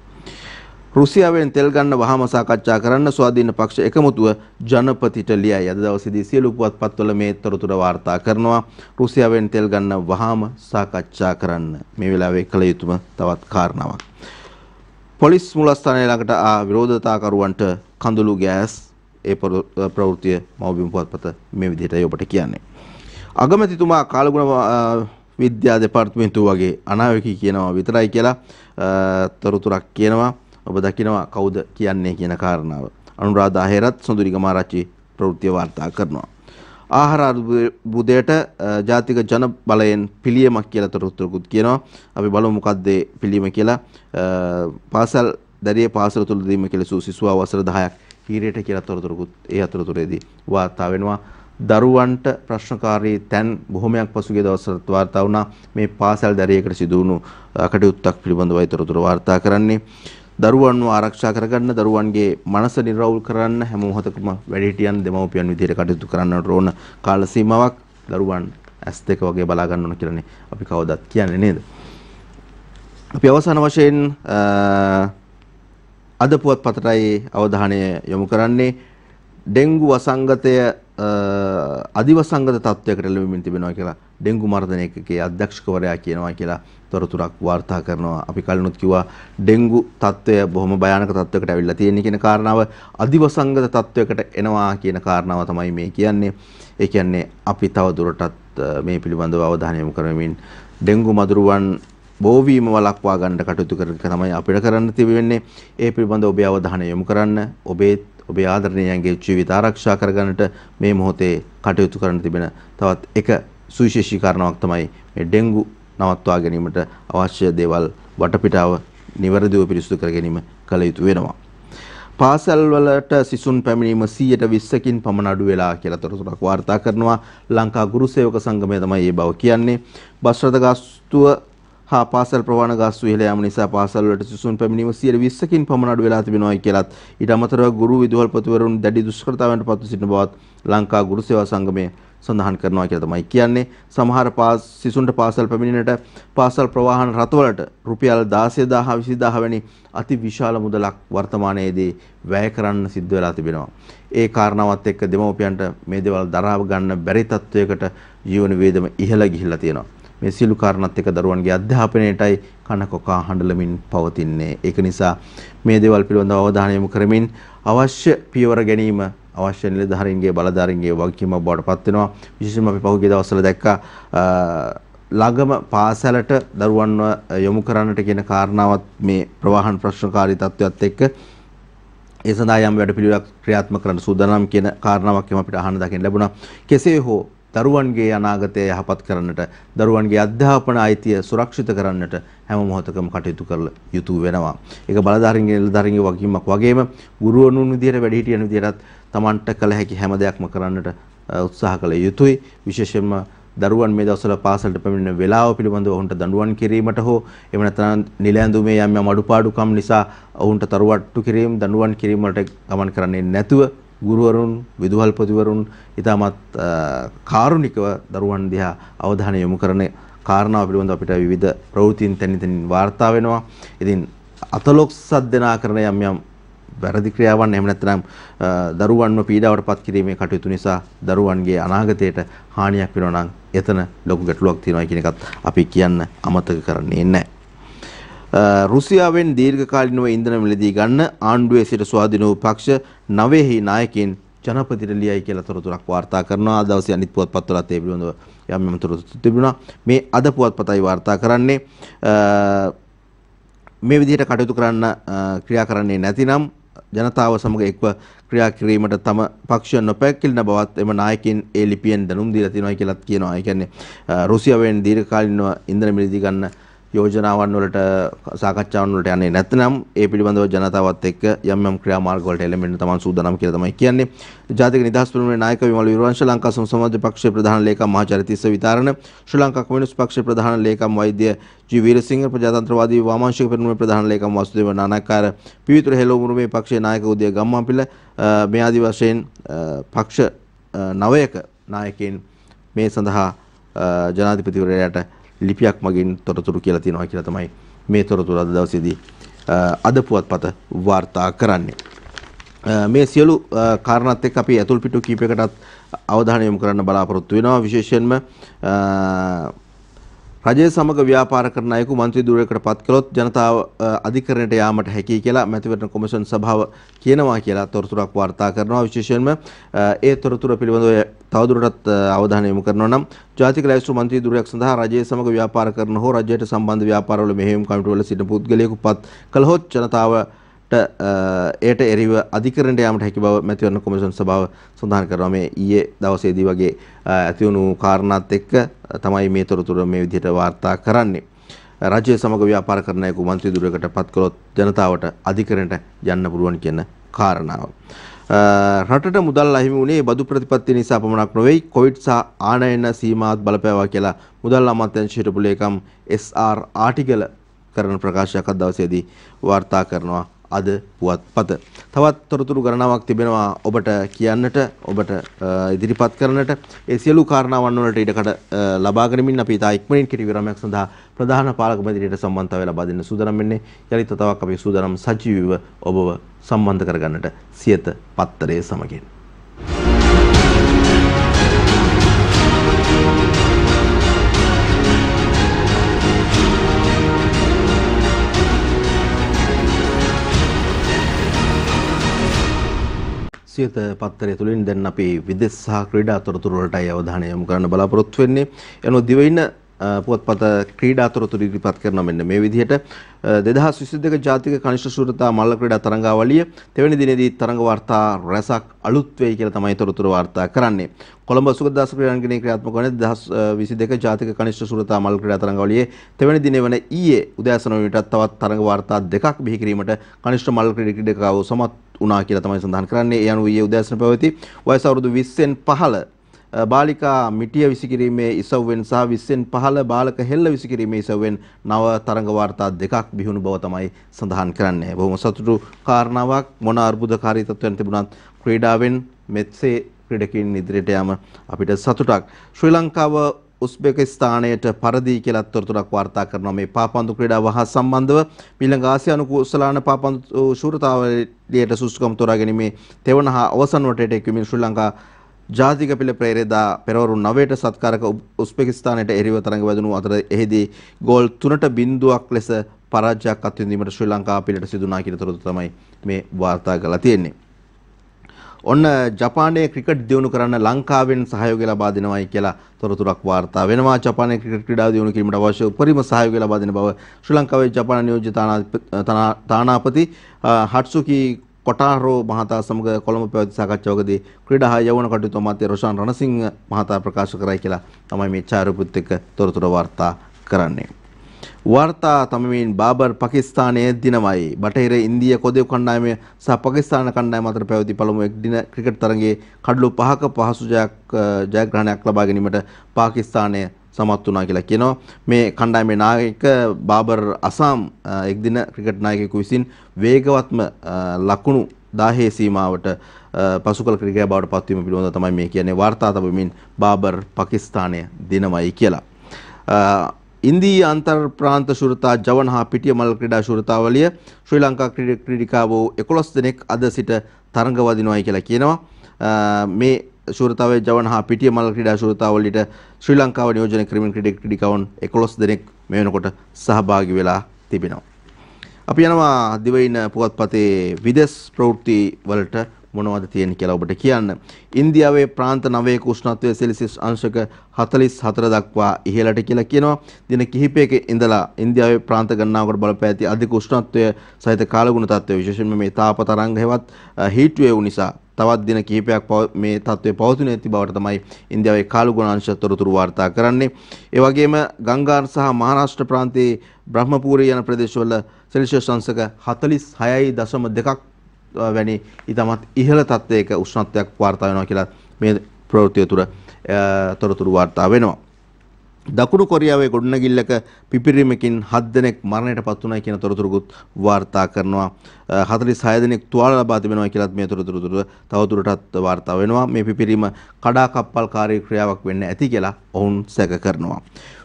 රුසියාවෙන් තෙල් ගන්න වහාම සාකච්ඡා කරන්න ස්වාධීන පක්ෂ එකමුතුව ජනපතිට ලියයි. අද දවසේදී සියලු පුවත්පත්වල මේ තොරතුර වාර්තා කරනවා. රුසියාවෙන් තෙල් ගන්න වහාම සාකච්ඡා කරන්න. මේ වෙලාවේ කළ යුතුම තවත් කාරණාවක්. පොලිස් මුලස්ථානය ළඟට ආ විරෝධතාකරුවන්ට කඳුළු ගෑස් ඒ ප්‍රවෘතිය මවබිම් පුවත්පත මේ විදිහටයි ඔබට කියන්නේ. අගමැතිතුමා කාලගුණ විද්‍යා දෙපාර්තමේන්තුව වගේ අනාවකි කියනවා විතරයි කියලා තොරතුරක් කියනවා ඔබ දකිනවා කවුද කියන්නේ කියන කාරණාව. අනුරාධා හෙරත් සොඳුරිගමාරච්චි ප්‍රවෘත්ති වාර්තා කරනවා. ආහාර අර්බුදයට ජාතික ජන බලයෙන් පිළියමක් කියලා තොරතුරකුත් කියනවා. අපි බලමු මොකක්ද පිළියම කියලා. පාසල් දැරිය පාසල තුල දීම කියලා සුසිසුවා වසර 10ක් හීරයට කියලා තොරතුරකුත් ඒ අතරතුරේදී වාර්තා වෙනවා. දරුවන්ට ප්‍රශ්නකාරී තැන් බොහොමයක් පසුගිය දවස්වලත් වාර්තා වුණා. මේ පාසල් දැරියකට සිදු වුණු කටයුත්තක් පිළිබඳවයි තොරතුරු වාර්තා කරන්නේ. දරුවන්ව ආරක්ෂා කරගන්න දරුවන්ගේ මනස නිරවුල් කරන්න හැම මොහොතකම වැඩිහිටියන් දෙමව්පියන් විදිහට කටයුතු කරන්නට ඕන කාල සීමාවක් දරුවන් ඇස් දෙක වගේ බලා ගන්න ඕන කියලානේ අපි කවදත් කියන්නේ නේද අපි අවසාන වශයෙන් අද පුවත්පතටයි අවධානය යොමු කරන්නේ ඩෙන්ගු වසංගතය අධිවසංගත තත්ත්වයකට එළඹෙමින් තිබෙනවා කියලා ඩෙන්ගු මර්ධනයකගේ අධ්‍යක්ෂකවරයා කියනවා කියලා තොරතුරක් වාර්තා කරනවා. අපි කලිනුත් කිව්වා ඩෙන්ගු තත්ත්වය බොහොම භයානක තත්ත්වයකට ඇවිල්ලා තියෙන කියන කාරණාව අධිවසංගත තත්ත්වයකට එනවා කියන කාරණාව තමයි මේ කියන්නේ. ඒ කියන්නේ අපි තව දුරටත් මේ පිළිබඳව අවධානය යොමු කරමින් ඩෙන්ගු මදුරුවන් බෝවීම වලක්වා ගන්නට කටයුතු කරන තමයි අපිට කරන්න තිබෙන්නේ. ඒ පිළිබඳව ඔබේ අවධානය යොමු කරන්න. ඔබේ ඔබේ ආදරණීයන්ගේ ජීවිත ආරක්ෂා කරගන්නට මේ මොහොතේ කටයුතු කරන්න තිබෙන තවත් එක සුවිශේෂී කාරණාවක් තමයි මේ ඩෙන්ගු නවත්වා ගැනීමට අවශ්‍ය දේවල් වටපිටාව නිවැරදිව පිරිසුදු කර ගැනීම කළ යුතු වෙනවා. පාසල් වලට සිසුන් පැමිණීම 120කින් පමණ අඩු වෙලා කියලා තොරතුරක් වාර්තා කරනවා ලංකා ගුරුසේවක සංගමය තමයි මේ බව කියන්නේ. බස් රථ ගාස්තුව හා පාසල් ප්‍රවාණ ගස්තු ඉහළ යාම නිසා පාසල් වලට සිසුන් පැමිණීම 120කින් පමණ අඩු වෙලා තිබෙනවායි කියලත් ඊට අමතරව ගුරු විදුහල්පතිවරුන් දැඩි දුෂ්කරතාවයන්ට පත්ව සිටින බවත් ලංකා ගුරු සේවා සංගමය සඳහන් කරනවා කියලා තමයි කියන්නේ. සමහර සිසුන්ට පාසල් පැමිණෙනට පාසල් ප්‍රවාහන රටවලට රුපියල් 16000 20000 වැනි අති විශාල මුදලක් වර්තමානයේදී වැය කරන්න සිද්ධ වෙලා තිබෙනවා. ඒ කාරණාවත් එක්ක දෙමව්පියන්ට මේ දේවල් දරා ගන්න බැරි තත්වයකට ජීවන වේදම ඉහළ ගිහිල්ලා තියෙනවා. මේ සියලු කාරණාත් එක්ක දරුවන්ගේ අධ්‍යාපනයටයි කනකොකා හඬලමින් පවතින්නේ. ඒක නිසා මේ දේවල් පිළිබඳව අවධානය යොමු කරමින් අවශ්‍ය පියවර ගැනීම අවශ්‍ය නිලධාරීන්ගේ බලධාරීන්ගේ වගකීම බවට පත් වෙනවා. විශේෂයෙන්ම අපි පහුගිය දවස්වල දැක්කා ළඟම පාසලට දරුවන්ව යොමු කරන්නට කියන කාරණාවත් මේ ප්‍රවාහන ප්‍රශ්නකාරී තත්ත්වයත් එක්ක ඒ සඳහා යම් වැඩපිළිවෙලක් ක්‍රියාත්මක කරන්න සූදානම් කියන කාරණාවක් එම අපිට අහන්න දකින්න ලැබුණා. කෙසේ හෝ දරුවන්ගේ අනාගතය යහපත් කරන්නට දරුවන්ගේ අධ්‍යාපන අයිතිය සුරක්ෂිත කරන්නට හැම මොහොතකම කටයුතු කරල යුතු වෙනවා. ඒක බලධාරීන්ගේ නිලධාරීන්ගේ වගකීමක් වගේම ගුරුවරුන් විදියට වැඩිහිටියන් විදියටත් Tamanට කළ හැකි හැම දෙයක්ම කරන්නට උත්සාහ කළ යුතුයි. විශේෂයෙන්ම දරුවන් මේ දවස්වල පාසලට පැමිණෙන වේලාව පිළිබඳව ඔවුන්ට දඬුවම් කිරීමට හෝ එහෙම නැත්නම් නිලැඳුමේ යම් යම් අඩුපාඩුකම් නිසා ඔවුන්ට තරුවට්ටු කිරීම දඬුවම් කිරීම වලට ගමන් කරන්නේ නැතුව ගුරුවරුන් විදුහල්පතිවරුන් ඉතාමත් කාරුණිකව දරුවන් දිහා අවධානය යොමු කරන කාරණාව පිළිබඳව අපිට විවිධ ප්‍රවෘත්තීන් තැනින් තැනින් වාර්තා වෙනවා. ඉතින් අතලොක්සත් දෙනා කරන යම් යම් වැරදි ක්‍රියාවන් එහෙම නැත්නම් දරුවන්ව පීඩාවට පත් කිරීමේ කටයුතු නිසා දරුවන්ගේ අනාගතයට හානියක් වෙනවා නම් එතන ලොකු ගැටලුවක් තියෙනවා කියන එකත් අපි කියන්න අමතක කරන්නේ නැහැ. රුසියාවෙන් දීර්ඝකාලීනව ඉන්ධන මිලදී ගන්න ආණ්ඩුවේ සිට ස්වාධීන වූ පක්ෂ නවයෙහි නායකයින් ජනපතිට ලියයි කියලා තොරතුරක් වාර්තා කරනවා අද දවසේ අනිත් පුවත්පත්වලත් ඒ පිළිබඳව යම් යම් තොරතුරු තිබුණා මේ අද පුවත්පතයි වාර්තා කරන්නේ මේ විදිහට කටයුතු කරන්න ක්‍රියා කරන්නේ නැතිනම් ජනතාව සමග එක්ව ක්‍රියා කිරීමට තම පක්ෂ නොපැකිලන බවත් එම නායකින් ඒ ලිපියෙන් දැනුම් දීලා තියෙනවා කියලාත් කියනවා. ඒ කියන්නේ රුසියාවෙන් දීර්ඝකාලීනව ඉන්ධන මිලදී ගන්න යෝජනාවන් වලට සාකච්ඡාවන් වලට යන්නේ නැත්නම් ඒ පිළිබඳව ජනතාවත් එක්ක යම් යම් ක්‍රියාමාර්ග වලට එළඹෙන්න තමන් සූදානම් කියලා තමයි කියන්නේ. ජාතික නිදහස් පෙරමුණේ නායක විමල විරවංශ ලංකා සමාජ පක්ෂයේ ප්‍රධාන ලේකම් මහාචාර්ය තිස්ස විතාරණ ශ්‍රී ලංකා කමියුනිස්ට් පක්ෂයේ ප්‍රධාන ලේකම් වෛද්‍ය ජී වීරසිංහ ප්‍රජාතන්ත්‍රවාදී වාමාංශික පෙරමුණේ ප්‍රධාන ලේකම් වසුදේව නානකාර පිවිතුරු හෙළවුරුමේ පක්ෂයේ නායක උදය ගම්මාපිල මේ ආදි වශයෙන් පක්ෂ නවයක නායකයන් මේ සඳහා ජනාධිපතිවරයාට ලිපියක් මගින් තොරතුරු කියලා තියෙනවා කියලා තමයි මේ තොරතුරු අද දවසේදී අද පුවත්පත වාර්තා කරන්නේ. මේ සියලු කාරණාත් එක්ක අපි ඇතුල් පිටු කීපයකටත් අවධානය යොමු කරන්න බලාපොරොත්තු වෙනවා විශේෂයෙන්ම රජය සමග ව්‍යාපාර කරන අයෙකු මන්ත්‍රී ධූරයකට පත් කළොත් ජනතාව අධිකරණයට යාමට හැකියි කියලා මැතිවරණ කොමිෂන් සභාව කියනවා කියලා තොරතුරක් වාර්තා කරනවා විශේෂයෙන්ම ඒ තොරතුර පිළිබඳව තවදුරටත් අවධානය යොමු කරනවා නම් ජාතික ලැයිස්තු මන්ත්‍රීදුරයක් සඳහා රජය සමග ව්‍යාපාර කරන හෝ රජයට සම්බන්ධ ව්‍යාපාරවල මෙහෙයුම් කමිටුවල සිටින පුද්ගලයෙකු පත් කළහොත් ජනතාවට එයට එරිව අධිකරණයට යාමට හැකි බව මැතිවරණ කොමිසම් සභාව සඳහන් කරනවා මේ ඊයේ දවසේදී වගේ ඇති වුණු කාරණාත් එක්ක තමයි මේ තොරතුරු මේ විදිහට වාර්තා කරන්නේ රජය සමග ව්‍යාපාර කරන අයෙකු මන්ත්‍රීදුරයකට පත් කළොත් ජනතාවට අධිකරණයට යන්න පුළුවන් කියන කාරණාව. රටට මුදල් අහිමි වුණේ බදු ප්‍රතිපත්ති නිසා පමණක් නොවේ කොවිඩ් සහ ආනයන සීමාත් බලපෑවා කියලා මුදල් අමාත්‍යංශයට පුලේකම් SR ආටිගල කරන ප්‍රකාශයක් අද දවසේදී වාර්තා කරනවා අද පුවත්පත. තවත් තොරතුරු ගණනාවක් තිබෙනවා ඔබට කියන්නට ඔබට ඉදිරිපත් කරන්නට ඒ සියලු කාරණාවන් වලට ඉඩකඩ ලබා ගනිමින් අපි තා ඉක්මනින් කෙටි විරාමයක් සඳහා ප්‍රධාන පාලක මැදිරියට සම්බන්ධතාවය ලබා දෙන්න සූදානම් වෙන්නේ. යලිත් තවක් අපි සූදානම් සජීවීව ඔබව සම්බන්ධ කරගන්නට සියත පත්තරයේ සමගින්. සියත පත්තරය තුළින් දැන් අපි විදෙස් සහ ක්‍රීඩා තොරතුරු වලටයි අවධානය යොමු කරන්න බලාපොරොත්තු වෙන්නේ. එනු දිවයින පුවත්පත ක්‍රීඩා තොරතුරු ඉදිරිපත් කරනවා මෙන්න මේ විදිහට 2022 ජාතික කනිෂ්ඨ ශූරතා මල්ල ක්‍රීඩා තරඟාවලිය තෙවැනි දිනේදී තරඟ වාර්තා රැසක් අලුත් වෙයි කියලා තමයි තොරතුරු වාර්තා කරන්නේ. කොළඹ සුගතදාස ක්‍රීඩාංගණයේ ක්‍රියාත්මක වන 2022 ජාතික කනිෂ්ඨ ශූරතා මල්ල ක්‍රීඩා තරඟාවලියේ තෙවැනි දිනේ වන ඊයේ උදෑසන වේටත් තවත් තරඟ වාර්තා දෙකක් බිහි කිරීමට කනිෂ්ඨ මල්ල ක්‍රීඩකව සමත් වුණා කියලා තමයි සඳහන් කරන්නේ. ඒ අනුව ඊයේ උදෑසන පැවති වයස අවුරුදු 20න් 15 බාලිකා මිටිය විසිකිරීමේ ඉසව්වෙන් සහ 20න් 15 බාලක හෙල්ල විසිකිරීමේ ඉසව්වෙන් නව තරඟ වාර්තා දෙකක් බිහුණු බව තමයි සඳහන් කරන්නේ. බොහොම සතුටු කාරණාවක් මොන අර්බුදකාරී තත්ත්වයන් තිබුණත් ක්‍රීඩාවෙන් මෙත්සේ ක්‍රීඩකයන් ඉදිරියට යාම අපිට සතුටක්. ශ්‍රී ලංකාව උස්බෙකිස්ථානයට පරදී කියලා තොරතුරක් වාර්තා කරනවා මේ පාපන්දු ක්‍රීඩාව හා සම්බන්ධව මිලඟ ආසියානු කුසලාන පාපන්දු ශූරතාවලියට සුසුකම් තෝරා ගැනීමේ තෙවන හා අවසන් වටේට එක්වීමෙන් ශ්‍රී ලංකා ජාතික පෙළ පෙරේදා පෙරවරු 9ට සත්කාරක උස්බෙකිස්ථානයට එරිව තරඟ වැදුණු අතර එහිදී ගෝල් 3ට බිඳුවක් ලෙස පරාජයක් අත්විඳීමට ශ්‍රී ලංකා පිළට සිදුනා කියන තොරතුරු තමයි මේ වාර්තා කරලා තියෙන්නේ ඔන්න ජපානයේ ක්‍රිකට් දියුණු කරන්න ලංකාවෙන් සහයෝගය ලබා දෙනවයි කියලා තොරතුරක් වාර්තා වෙනවා. ජපානයේ ක්‍රිකට් ක්‍රීඩාව දියුණු කිරීමට අවශ්‍ය උපරිම සහයෝගය ලබා දෙන බව ශ්‍රී ලංකාවේ ජපාන නියෝජ්‍ය තානාපති හට්සුකි කොටාරෝ මහතා සමග කොළඹ පැවති සාකච්ඡාවකදී ක්‍රීඩා හා යවන කටයුතු අමාත්‍ය රොෂාන් රණසිංහ මහතා ප්‍රකාශ කරයි කියලා තමයි මේ ඡායාරූපෙත් එක්ක තොරතුරු වාර්තා කරන්නේ. වාර්තා තමමින් බාබර් පකිස්ථානය දිනවයි. බටහිර ඉන්දිය කොදෙව් කණ්ඩායම සහ පාකිස්තාන කණ්ඩායම අතර පැවති පළමු එක් දින ක්‍රිකට් තරගයේ කඩලු පහක පහසු ජයක් ජයග්‍රහණයක් ලබා ගැනීමට පාකිස්තානය සමත් වුණා කියලා කියනවා. මේ කණ්ඩායමේ නායක බාබර් අසාම් එක් දින ක්‍රිකට් නායකයෙකු විසින් වේගවත්ම ලකුණු 1000 සීමාවට පසු කළ ක්‍රිකේ බවට පත්වීම පිළිබඳව තමයි මේ කියන්නේ වාර්තා තබමින් බාබර් පාකිස්තානය දිනවයි කියලා. ඉන්දීය අන්තර් ප්‍රාන්ත ශුරතා ජවන් හා පිටියමල් ක්‍රීඩා ශුරතාවලිය ශ්‍රී ලංකා ක්‍රීඩිකාවෝ 11 දෙනෙක් අද සිට තරඟ වදිනවායි කියලා කියනවා මේ ශුරතාවේ ජවන් හා පිටියමල් ක්‍රීඩා ශුරතාවලියට ශ්‍රී ලංකාව නියෝජනය කරමින් ක්‍රීඩිකාවන් 11 දෙනෙක් මේ වෙනකොට සහභාගී වෙලා තිබෙනවා අපි යනවා දිවයින පුවත්පතේ විදේශ ප්‍රවෘත්ති වලට මොනවද තියෙන්නේ කියලා ඔබට කියන්න. ඉන්දියාවේ ප්‍රාන්ත 9ක උෂ්ණත්වය සෙල්සියස් අංශක 44 දක්වා ඉහළට කියලා කියනවා. දින කිහිපයක ඉඳලා ඉන්දියාවේ ප්‍රාන්ත ගණනාවකට බලපෑ ඇති අධික උෂ්ණත්වය සහිත කාලගුණ තත්ත්වය විශේෂයෙන්ම මේ තාප තරංග හෙවත් හීට් වේව් නිසා තවත් දින කිහිපයක් මේ තත්ත්වය පවතින ඇති බවට තමයි ඉන්දියාවේ කාලුගුණ අංශ තොරතුරු වාර්තා කරන්නේ. ඒ වගේම ගංගාර සහ මහාරාෂ්ට්‍ර ප්‍රාන්තයේ බ්‍රහ්මපූරී යන ප්‍රදේශවල සෙල්සියස් අංශක 46.2ක් වැනි ඉතාමත් ඉහළ තත්ත්වයක උෂ්ණත්වයක් වාර්තා වෙනවා කියලා මේ ප්‍රවෘත්තිය තුර තොරතුරු වාර්තා වෙනවා. දකුණු කොරියාවේ ගොඩනැගිල්ලක පිපිරීමකින් හත් දෙනෙක් මරණයට පත් වුණා කියන තොරතුරුකුත් වාර්තා කරනවා 46 දෙනෙක් තුවාල ලබා තිබෙනවා කියලත් මේ තොරතුරු තවදුරටත් වාර්තා වෙනවා මේ පිපිරීම කඩාකප්පල්කාරී ක්‍රියාවක් වෙන්න ඇති කියලා ඔවුන් සැක කරනවා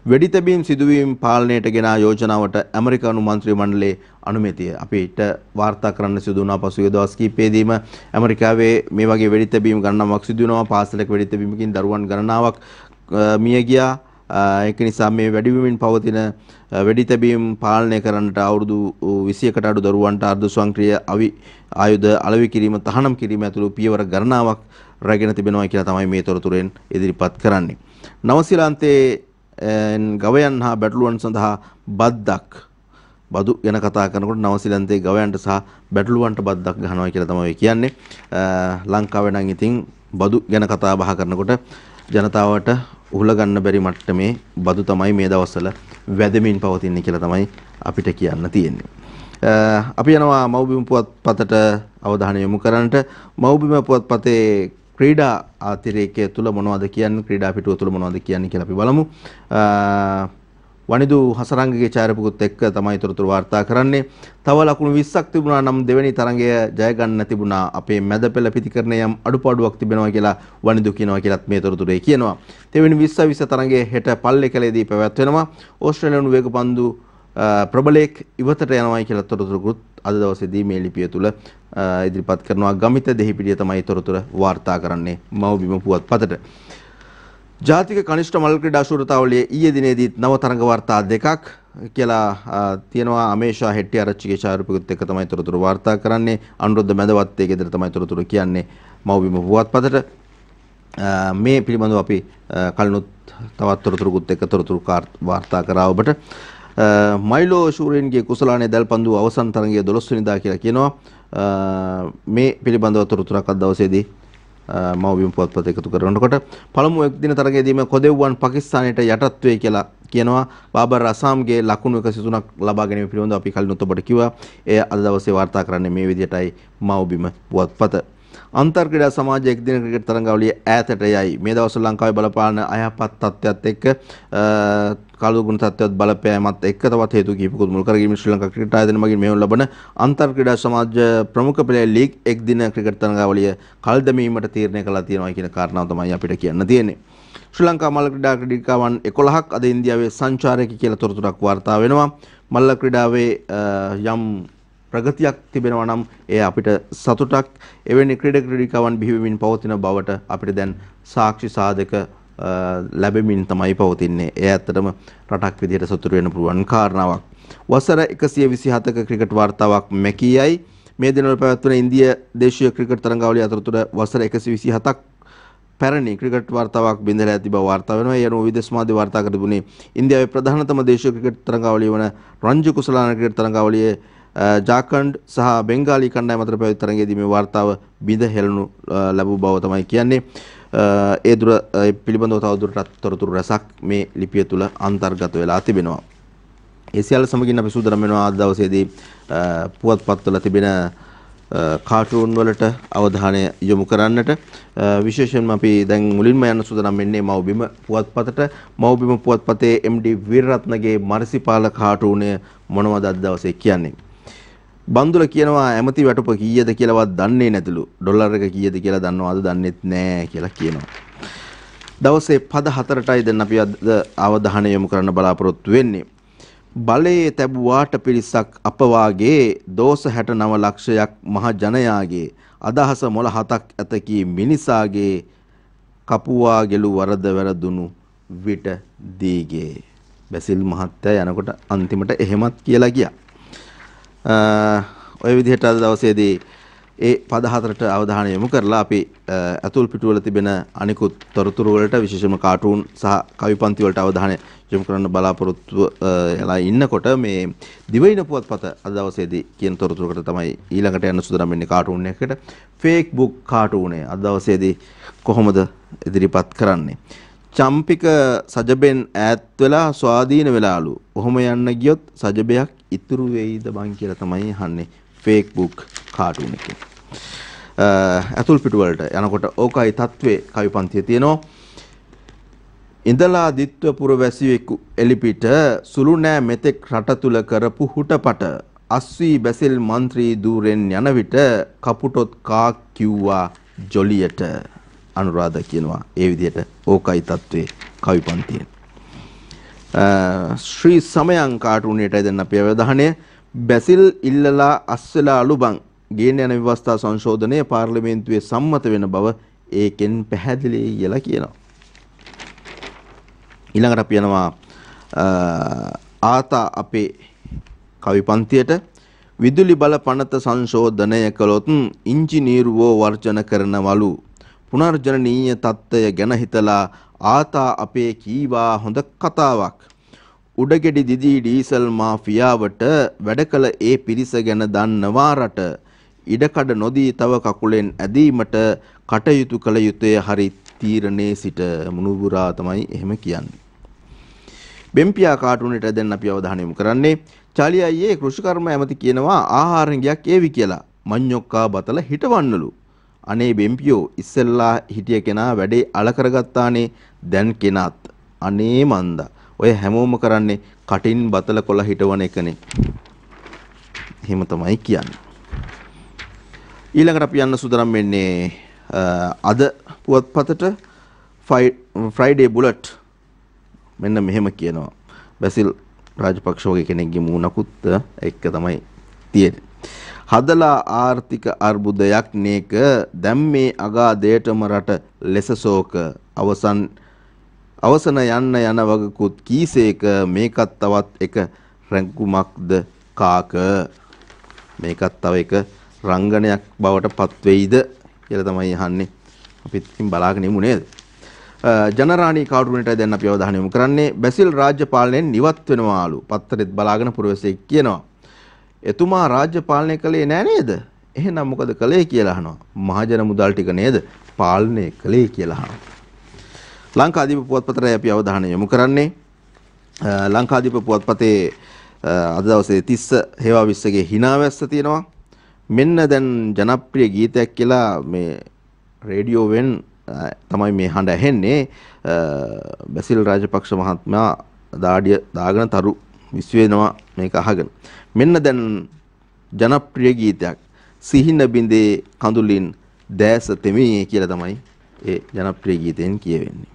වෙඩි තැබීම් සිදුවීම් පාලනයට ගෙන යෝජනාවට ඇමරිකානු මන්ත්‍රී මණ්ඩලයේ අනුමැතිය අපිට වාර්තා කරන්න සිදු වුණා පසුගිය දවස් කිහිපයේදීම ඇමරිකාවේ මේ වගේ වෙඩි තැබීම් ගණනාවක් සිදු වෙනවා පාසලක වෙඩි තැබීමකින් දරුවන් ගණනාවක් මිය ගියා ඒක නිසා මේ වැඩිවීමෙන් පවතින වැඩි තැබීම් පාලනය කරන්නට අවුරුදු 21කට අඩු දරුවන්ට අර්ධ ස්වයංක්‍රීය අවි ආයුධ අලෙවි කිරීම තහනම් කිරීම ඇතුළු පියවර ගණනාවක් රැගෙන තිබෙනවා කියලා තමයි මේ තොරතුරෙන් ඉදිරිපත් කරන්නේ. නවසීලන්තයේ ගවයන් හා බැටළුවන් සඳහා බද්දක් බදු ගැන කතා කරනකොට නවසීලන්තයේ ගවයන්ට සහ බැටළුවන්ට බද්දක් ගහනවා කියලා තමයි කියන්නේ. ලංකාවේ නම් ඉතින් බදු ගැන කතා බහ කරනකොට ජනතාවට උහුලගන්න බැරි මට්ටමේ බදු තමයි මේ දවස්වල වැදමින් පවතින්නේ කියලා තමයි අපිට කියන්න තියෙන්නේ. අපි යනවා මව්බිම පුවත්පතට අවධානය යොමු කරන්නට මව්බිම පුවත්පතේ ක්‍රීඩා අතිරේකය තුල මොනවද කියන්නේ ක්‍රීඩා පිටුව තුල මොනවද කියන්නේ කියලා අපි බලමු. වනිදු හසරංගගේ ඡායාරූපකුත් එක්ක තමයි තොරතුරු වාර්තා කරන්නේ. තව ලකුණු 20ක් තිබුණා නම් දෙවෙනි තරඟය ජය ගන්න තිබුණා. අපේ මැද පෙළ පිතිකරණයේ යම් අඩුපාඩුවක් තිබෙනවා කියලා වනිදු කියනවා කියලත් මේ තොරතුරේ කියනවා. දෙවෙනි 20 20 තරඟයේ හෙට පල්ලේකලේදී පැවැත්වෙනවා. ඕස්ට්‍රේලියානු වේගපන්දු ප්‍රබලයෙක් ඉවතට යනවා කියලා තොරතුරුකුත් අද දවසේදී මේ ලිපිය තුල ඉදිරිපත් කරනවා. ගමිත දෙහිපිටිය තමයි තොරතුර වාර්තා කරන්නේ මව්බිම පුවත්පතට. ජාතික කනිෂ්ඨ මල් ක්‍රීඩා ශූරතාවලියේ ඊයේ දිනේදීත් නව තරඟ වාර්තා දෙකක් කියලා තියෙනවා අමේෂා හෙට්ටිය ආරච්චිගේ ඡායාරූපිකුත් එක්ක තමයි තොරතුරු වාර්තා කරන්නේ අනුරුද්ධ මැදවත්තේ ගෙදර තමයි තොරතුරු කියන්නේ මව්බිම පුවත්පතට මේ පිළිබඳව අපි කලිනුත් තවත් තොරතුරුකුත් එක්ක තොරතුරු වාර්තා කරා ඔබට මයිලෝ ශූරයන්ගේ කුසලානේ දැල්පන්දු අවසන් තරඟයේ 12 වෙනිදා කියලා කියනවා මේ පිළිබඳව තොරතුරක් අද දවසේදී මවබිම් පුවත්පත එකතු කරනකොට පළමු එක්දින තරගයේදීම කොදෙව්වන් පාකිස්තානයට යටත් වෙයි කියලා කියනවා බාබර් අසාම්ගේ ලකුණු 103ක් ලබා ගැනීම පිළිබඳව අපි කලින් උත් ඔබට කිව්වා. එය අද දවසේ වාර්තා කරන්නේ මේ විදිහටයි මවබිම පුවත්පත. අන්තර්ක්‍රීඩා සමාජය එක්දින ක්‍රිකට් තරඟාවලිය ඈතට යයි. මේ දවස්වල ලංකාවේ බලපාන අයහපත් තත්ත්වයත් එක්ක කලුගුණ තත්ත්වයත් බලපෑමත් එක්ක තවත් හේතු කිහිපකුත් මුල් කරගෙන ශ්‍රී ලංකා ක්‍රිකට් ආයතන මගින් මෙහෙම ලබන අන්තර්ක්‍රීඩා සමාජ ප්‍රමුඛ පෙළේ ලීග් එක්දින ක්‍රිකට් තරඟාවලිය කල් දැමීමට තීරණය කළා තියෙනවා කියන කාරණාව තමයි අපිට කියන්න තියෙන්නේ. ශ්‍රී ලංකා මල්ල ක්‍රීඩා ක්‍රීඩිකාවන් 11ක් අද ඉන්දියාවේ සංචාරයක කියලා තොරතුරක් වාර්තා වෙනවා. මල්ල ක්‍රීඩාවේ යම් ප්‍රගතියක් තිබෙනවා නම් එය අපිට සතුටක් එවැනි ක්‍රීඩක ක්‍රීඩිකාවන් බිහිවෙමින් පවතින බවට අපිට දැන් සාක්ෂි සාධක ලැබෙමින් තමයි පවතින්නේ. එය ඇත්තටම රටක් විදිහට සතුට වෙන්න පුළුවන් කාරණාවක්. වසර 127ක ක්‍රිකට් වාර්තාවක් මැකියයි. මේ දිනවල පැවැත්වෙන ඉන්දිය දේශීය ක්‍රිකට් තරඟාවලිය අතරතුර වසර 127ක් පැරණි ක්‍රිකට් වාර්තාවක් බිඳලා ඇති බව වාර්තා වෙනවා. ඒ අනුව විදේශ මාධ්‍ය වාර්තා කර තිබුණේ ඉන්දියාවේ ප්‍රධානතම දේශීය ක්‍රිකට් තරඟාවලිය වන රංජි කුසලාන ක්‍රිකට් තරඟාවලියේ ජාකන්ඩ් සහ බෙන්ගාලි කණ්ඩායම අතර පැවති තරගයේදී මේ වාර්තාව බිඳ හෙළනු ලැබූ බව තමයි කියන්නේ. ඒ දුර පිළිබඳව තවදුරටත් තොරතුරු රැසක් මේ ලිපිය තුල අන්තර්ගත වෙලා තිබෙනවා. ඒ සියල්ල සමගින් අපි සූදානම් වෙනවා අද දවසේදී පුවත්පත්වල තිබෙන කාටුන් වලට අවධානය යොමු කරන්නට විශේෂයෙන්ම අපි දැන් මුලින්ම යන සූදානම් වෙන්නේ මව්බිම පුවත්පතට මව්බිම පුවත්පතේ MD විරරත්නගේ මර්සිපාල කාටුන්ය මොනවද අද දවසේ කියන්නේ බන්දුල කියනවා ඇමති වැටුප කීයද කියලාවත් දන්නේ නැතිලු. ඩොලර් එක කීයද කියලා දන්නවද දන්නෙත් නෑ කියලා කියනවා. දවසේ පද 4ටයි දැන් අපි අද අවධානය යොමු කරන්න බලාපොරොත්තු වෙන්නේ. බලයේ තැබුවාට පිරිසක් අප වාගේ දෝෂ 69 ලක්ෂයක් මහ ජනයාගේ අදහස මොළ හතක් ඇත කී මිනිසාගේ කපුවා ගෙළු වරද වැරදුණු විට දීගේ. බැසිල් මහත්තයා යනකොට අන්තිමට එහෙමත් කියලා ගියා. ඔය විදිහට අද දවසේදී ඒ පද හතරට අවධානය යොමු කරලා අපි අතුල් පිටුවල තිබෙන අනිකුත් තොරතුරු වලට විශේෂම කාටුන් සහ කවි පන්ති වලට අවධානය යොමු කරන්න බලාපොරොත්තු වෙලා ඉන්නකොට මේ දිවයින පුවත්පත අද දවසේදී කියන තොරතුරකට තමයි ඊළඟට යන්න සූදානම් වෙන්නේ කාටුන් එකකට ෆේක් බුක් කාටුනේ අද දවසේදී කොහොමද ඉදිරිපත් කරන්නේ චම්පික සජබෙන් ඈත් වෙලා ස්වාධීන වෙලාලු. ඔහොම යන්න ගියොත් සජබයක් ඉතුරු වෙයිද බං කියලා තමයි අහන්නේ Facebook කාටුන් එකේ. අතුල් පිටු වලට යනකොට ඕකයි තත්වේ කවි පන්තිය තියෙනවා. ඉඳලා දිත්ව පුර වැසියෙකු එලිපිට සුළු නෑ මෙතෙක් රට තුල කරපු හුටපට අස්වි බැසිල් മന്ത്രി දූරෙන් යන විට කපුටොත් කා කිව්වා ජොලියට අනුරාධ කියනවා. ඒ විදිහට ඕකයි తත්වේ කවි පන්තියෙන්. ශ්‍රී සමයං කාටුණේටයි දැන් අපේ අවධානය බැසිල් ඉල්ලලා අස්සලා අලුබන් ගේන යන ව්‍යවස්ථා සංශෝධනය පාර්ලිමේන්තුවේ සම්මත වෙන බව ඒකෙන් පැහැදිලි කියලා කියනවා. ඊළඟට අපි යනවා ආතා අපේ කවි පන්තියට විදුලි බල පනත සංශෝධනය කළොත් ඉංජිනේරුවෝ වර්ජන කරනවලු පුනර්ජනනීය தত্ত্বය ගැන හිතලා ආතා අපේ කීවා හොඳ කතාවක් උඩගෙඩි දිදී ඩීසල් මාෆියාවට වැඩ කළ ඒ පිරිස ගැන දන්නවා රට ඉඩකඩ නොදී තව කකුලෙන් ඇදීමට කටයුතු කළ යුත්තේ හරි තීරණේ සිට මුණුබුරා තමයි එහෙම කියන්නේ. බෙම්පියා කාටුනෙට දැන් අපි අවධානය යොමු කරන්නේ චාලි අයියේ කෘෂිකර්ම ඇමති කියනවා ආහාර ගයක් ඒවි කියලා. මඤ්ඤොක්කා බතල හිටවන්නලු. අනේ බෙම්පියෝ ඉස්සෙල්ලා හිටිය කෙනා වැඩේ අල කරගත්තානේ දැන් කෙනත් අනේ මන්දා ඔය හැමෝම කරන්නේ කටින් බතල කොළ හිටවන එකනේ එහෙම තමයි කියන්නේ ඊළඟට අපි යන්න සුදනම් වෙන්නේ අද පුවත්පතට ෆ්‍රයිඩේ බුලට් මෙන්න මෙහෙම කියනවා බැසිල් රාජපක්ෂ වගේ කෙනෙක්ගේ මූණකුත් එක්ක තමයි තියෙන්නේ හදලා ආර්ථික අර්බුදයක් නේක දැන් මේ අගාධයටම රට ලෙස ශෝක අවසන් අවසන යන්න යන වගකුත් කීසේක මේකත් තවත් එක රැඟුමක්ද කාක මේකත් තව එක රංගනයක් බවට පත්වෙයිද කියලා තමයි අහන්නේ අපිත් ඉතින් බලාගෙන ඉමු නේද ජනරාණී කාටුනටයි දැන් අපි අවධානය යොමු කරන්නේ බැසිල් රාජ්‍ය පාලනයෙන් නිවත් වෙනවාලු පත්තරෙත් බලාගෙන පුරවැසියෙක් කියනවා එතුමා රාජ්‍ය පාලනය කළේ නෑ නේද? එහෙනම් මොකද කළේ කියලා අහනවා. මහජන මුදල් ටික නේද පාලනය කළේ කියලා අහනවා. ලංකාදීප පුවත්පතටයි අපි අවධානය යොමු කරන්නේ. ලංකාදීප පුවත්පතේ අද දවසේ 30 හේවා 20ගේ හිනාවැස්ස තියෙනවා. මෙන්න දැන් ජනප්‍රිය ගීතයක් කියලා මේ රේඩියෝවෙන් තමයි මේ හඬ ඇහෙන්නේ. බැසිල් රාජපක්ෂ මහත්මයා දාඩිය දාගෙන තරු මිස් වෙනවා මේක අහගෙන. මෙන්න දැන් ජනප්‍රිය ගීතයක් සිහින බිඳේ කඳුලින් දැස තෙමී කියලා තමයි ඒ ජනප්‍රිය ගීතයෙන් කියවෙන්නේ.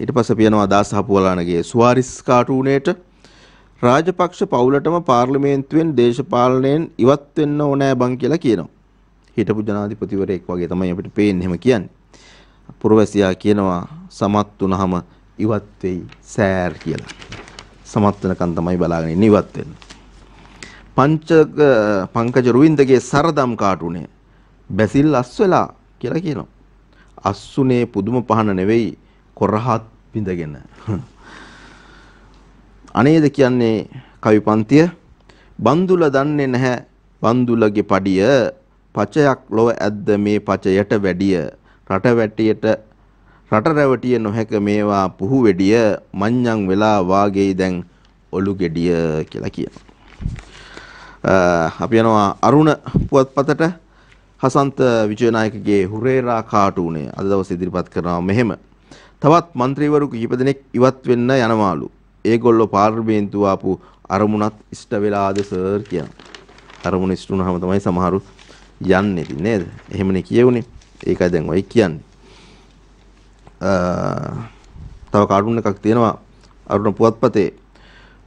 ඊට පස්සේ පියනවා දාසහපුවලානගේ සුවාරිස් කාටුනේට රාජපක්ෂ පවුලටම පාර්ලිමේන්තුවෙන් දේශපාලනයෙන් ඉවත් වෙන්න ඕනෑ බං කියලා කියනවා. හිටපු ජනාධිපතිවරයෙක් වගේ තමයි අපිට පේන්නේ එහෙම කියන්නේ. පුරවැසියා කියනවා සමත් වුනහම ඉවත් වෙයි සෑර් කියලා. සමත් වෙනකන් තමයි බලාගෙන ඉන්නේ ඉවත් වෙන්න. පංචක පංකජ රුවින්දගේ සරදම් කාටුනේ බැසිල් අස්වලා කියලා කියනවා. අස්සුනේ පුදුම පහන නෙවෙයි කොරහත් විඳගෙන. [laughs] අනේද කියන්නේ කවි පන්තිය බන්දුල දන්නේ නැහැ බන්දුලගේ පඩිය පචයක් ලොව ඇද්ද මේ පචයට වැඩිය රට වැටියට රට රැවටිය නොහැක මේවා පුහු වෙඩිය මඤ්ඤං වෙලා වාගේ දැන් ඔලු ගෙඩිය කියලා කියනවා. අපි යනවා අරුණ පුවත්පතට හසන්ත විජයනායකගේ හුරේරා කාටුනේ අද දවසේ ඉදිරිපත් කරනවා මෙහෙම. තවත් മന്ത്രിවරු කිහිප දෙනෙක් ඉවත් වෙන්න යනවාලු. ඒගොල්ලෝ පාර්ලිමේන්තුව ආපු අරමුණක් ඉෂ්ට වෙලාද සර් කියනවා. අරමුණ ඉෂ්ට වුණාම තමයි සමහරු යන්නේ ඉතින් නේද? එහෙමනේ කියුනේ. ඒකයි දැන් ඔයි කියන්නේ. තව කාඩුන් එකක් තියෙනවා අරුණ පුවත්පතේ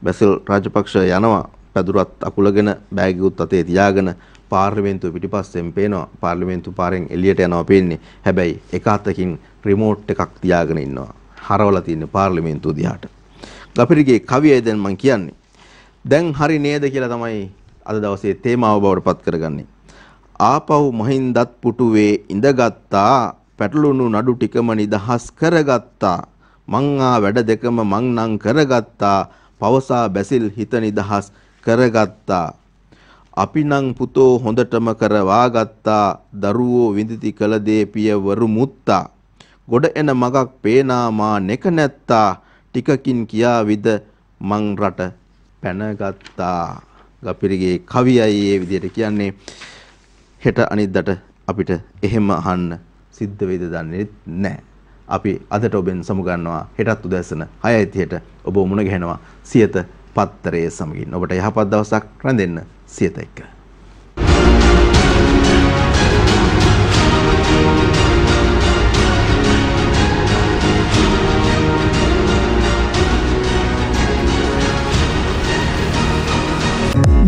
බැසිල් රාජපක්ෂ යනවා පැදුරත් අකුලගෙන බෑගිකුත් අතේ තියාගෙන පාර්ලිමේන්තුව පිටිපස්සෙන් පේනවා පාර්ලිමේන්තු පාරෙන් එළියට යනවා පේන්නේ හැබැයි එක අතකින් රිමෝට් එකක් තියාගෙන ඉන්නවා හරවලා තියෙන පාර්ලිමේන්තුව දිහාට ගපිරිගේ කවියයි දැන් මම කියන්නේ දැන් හරි නේද කියලා තමයි අද දවසේ තේමාව බවට පත් කරගන්නේ ආපහු මහින්දත් පුටුවේ ඉඳගත්තා පැටලුණු නඩු ටිකම නිදහස් කරගත්තා. මං ආ වැඩ දෙකම මං නම් කරගත්තා. පවසා බැසිල් හිත නිදහස් කරගත්තා. අපි නම් පුතෝ හොඳටම කරවා ගත්තා. දරුවෝ විඳිති කළ දේ පියවරු මුත්තා. ගොඩ එන මගක් පේනා මා නෙක නැත්තා. ටිකකින් කියා විද මං රට පැනගත්තා. ගපිරිගේ කවියයි ඒ විදිහට කියන්නේ හෙට අනිද්දාට අපිට එහෙම අහන්න සිද්ධ වෙයිද දන්නේ නැහැ. අපි අදට ඔබෙන් සමුගන්නවා හෙටත් උදෑසන 6:30ට ඔබ මුණ ගැහෙනවා සියත පත්තරයේ සමගින්. ඔබට යහපත් දවසක් රැඳෙන්න සියත එක්ක.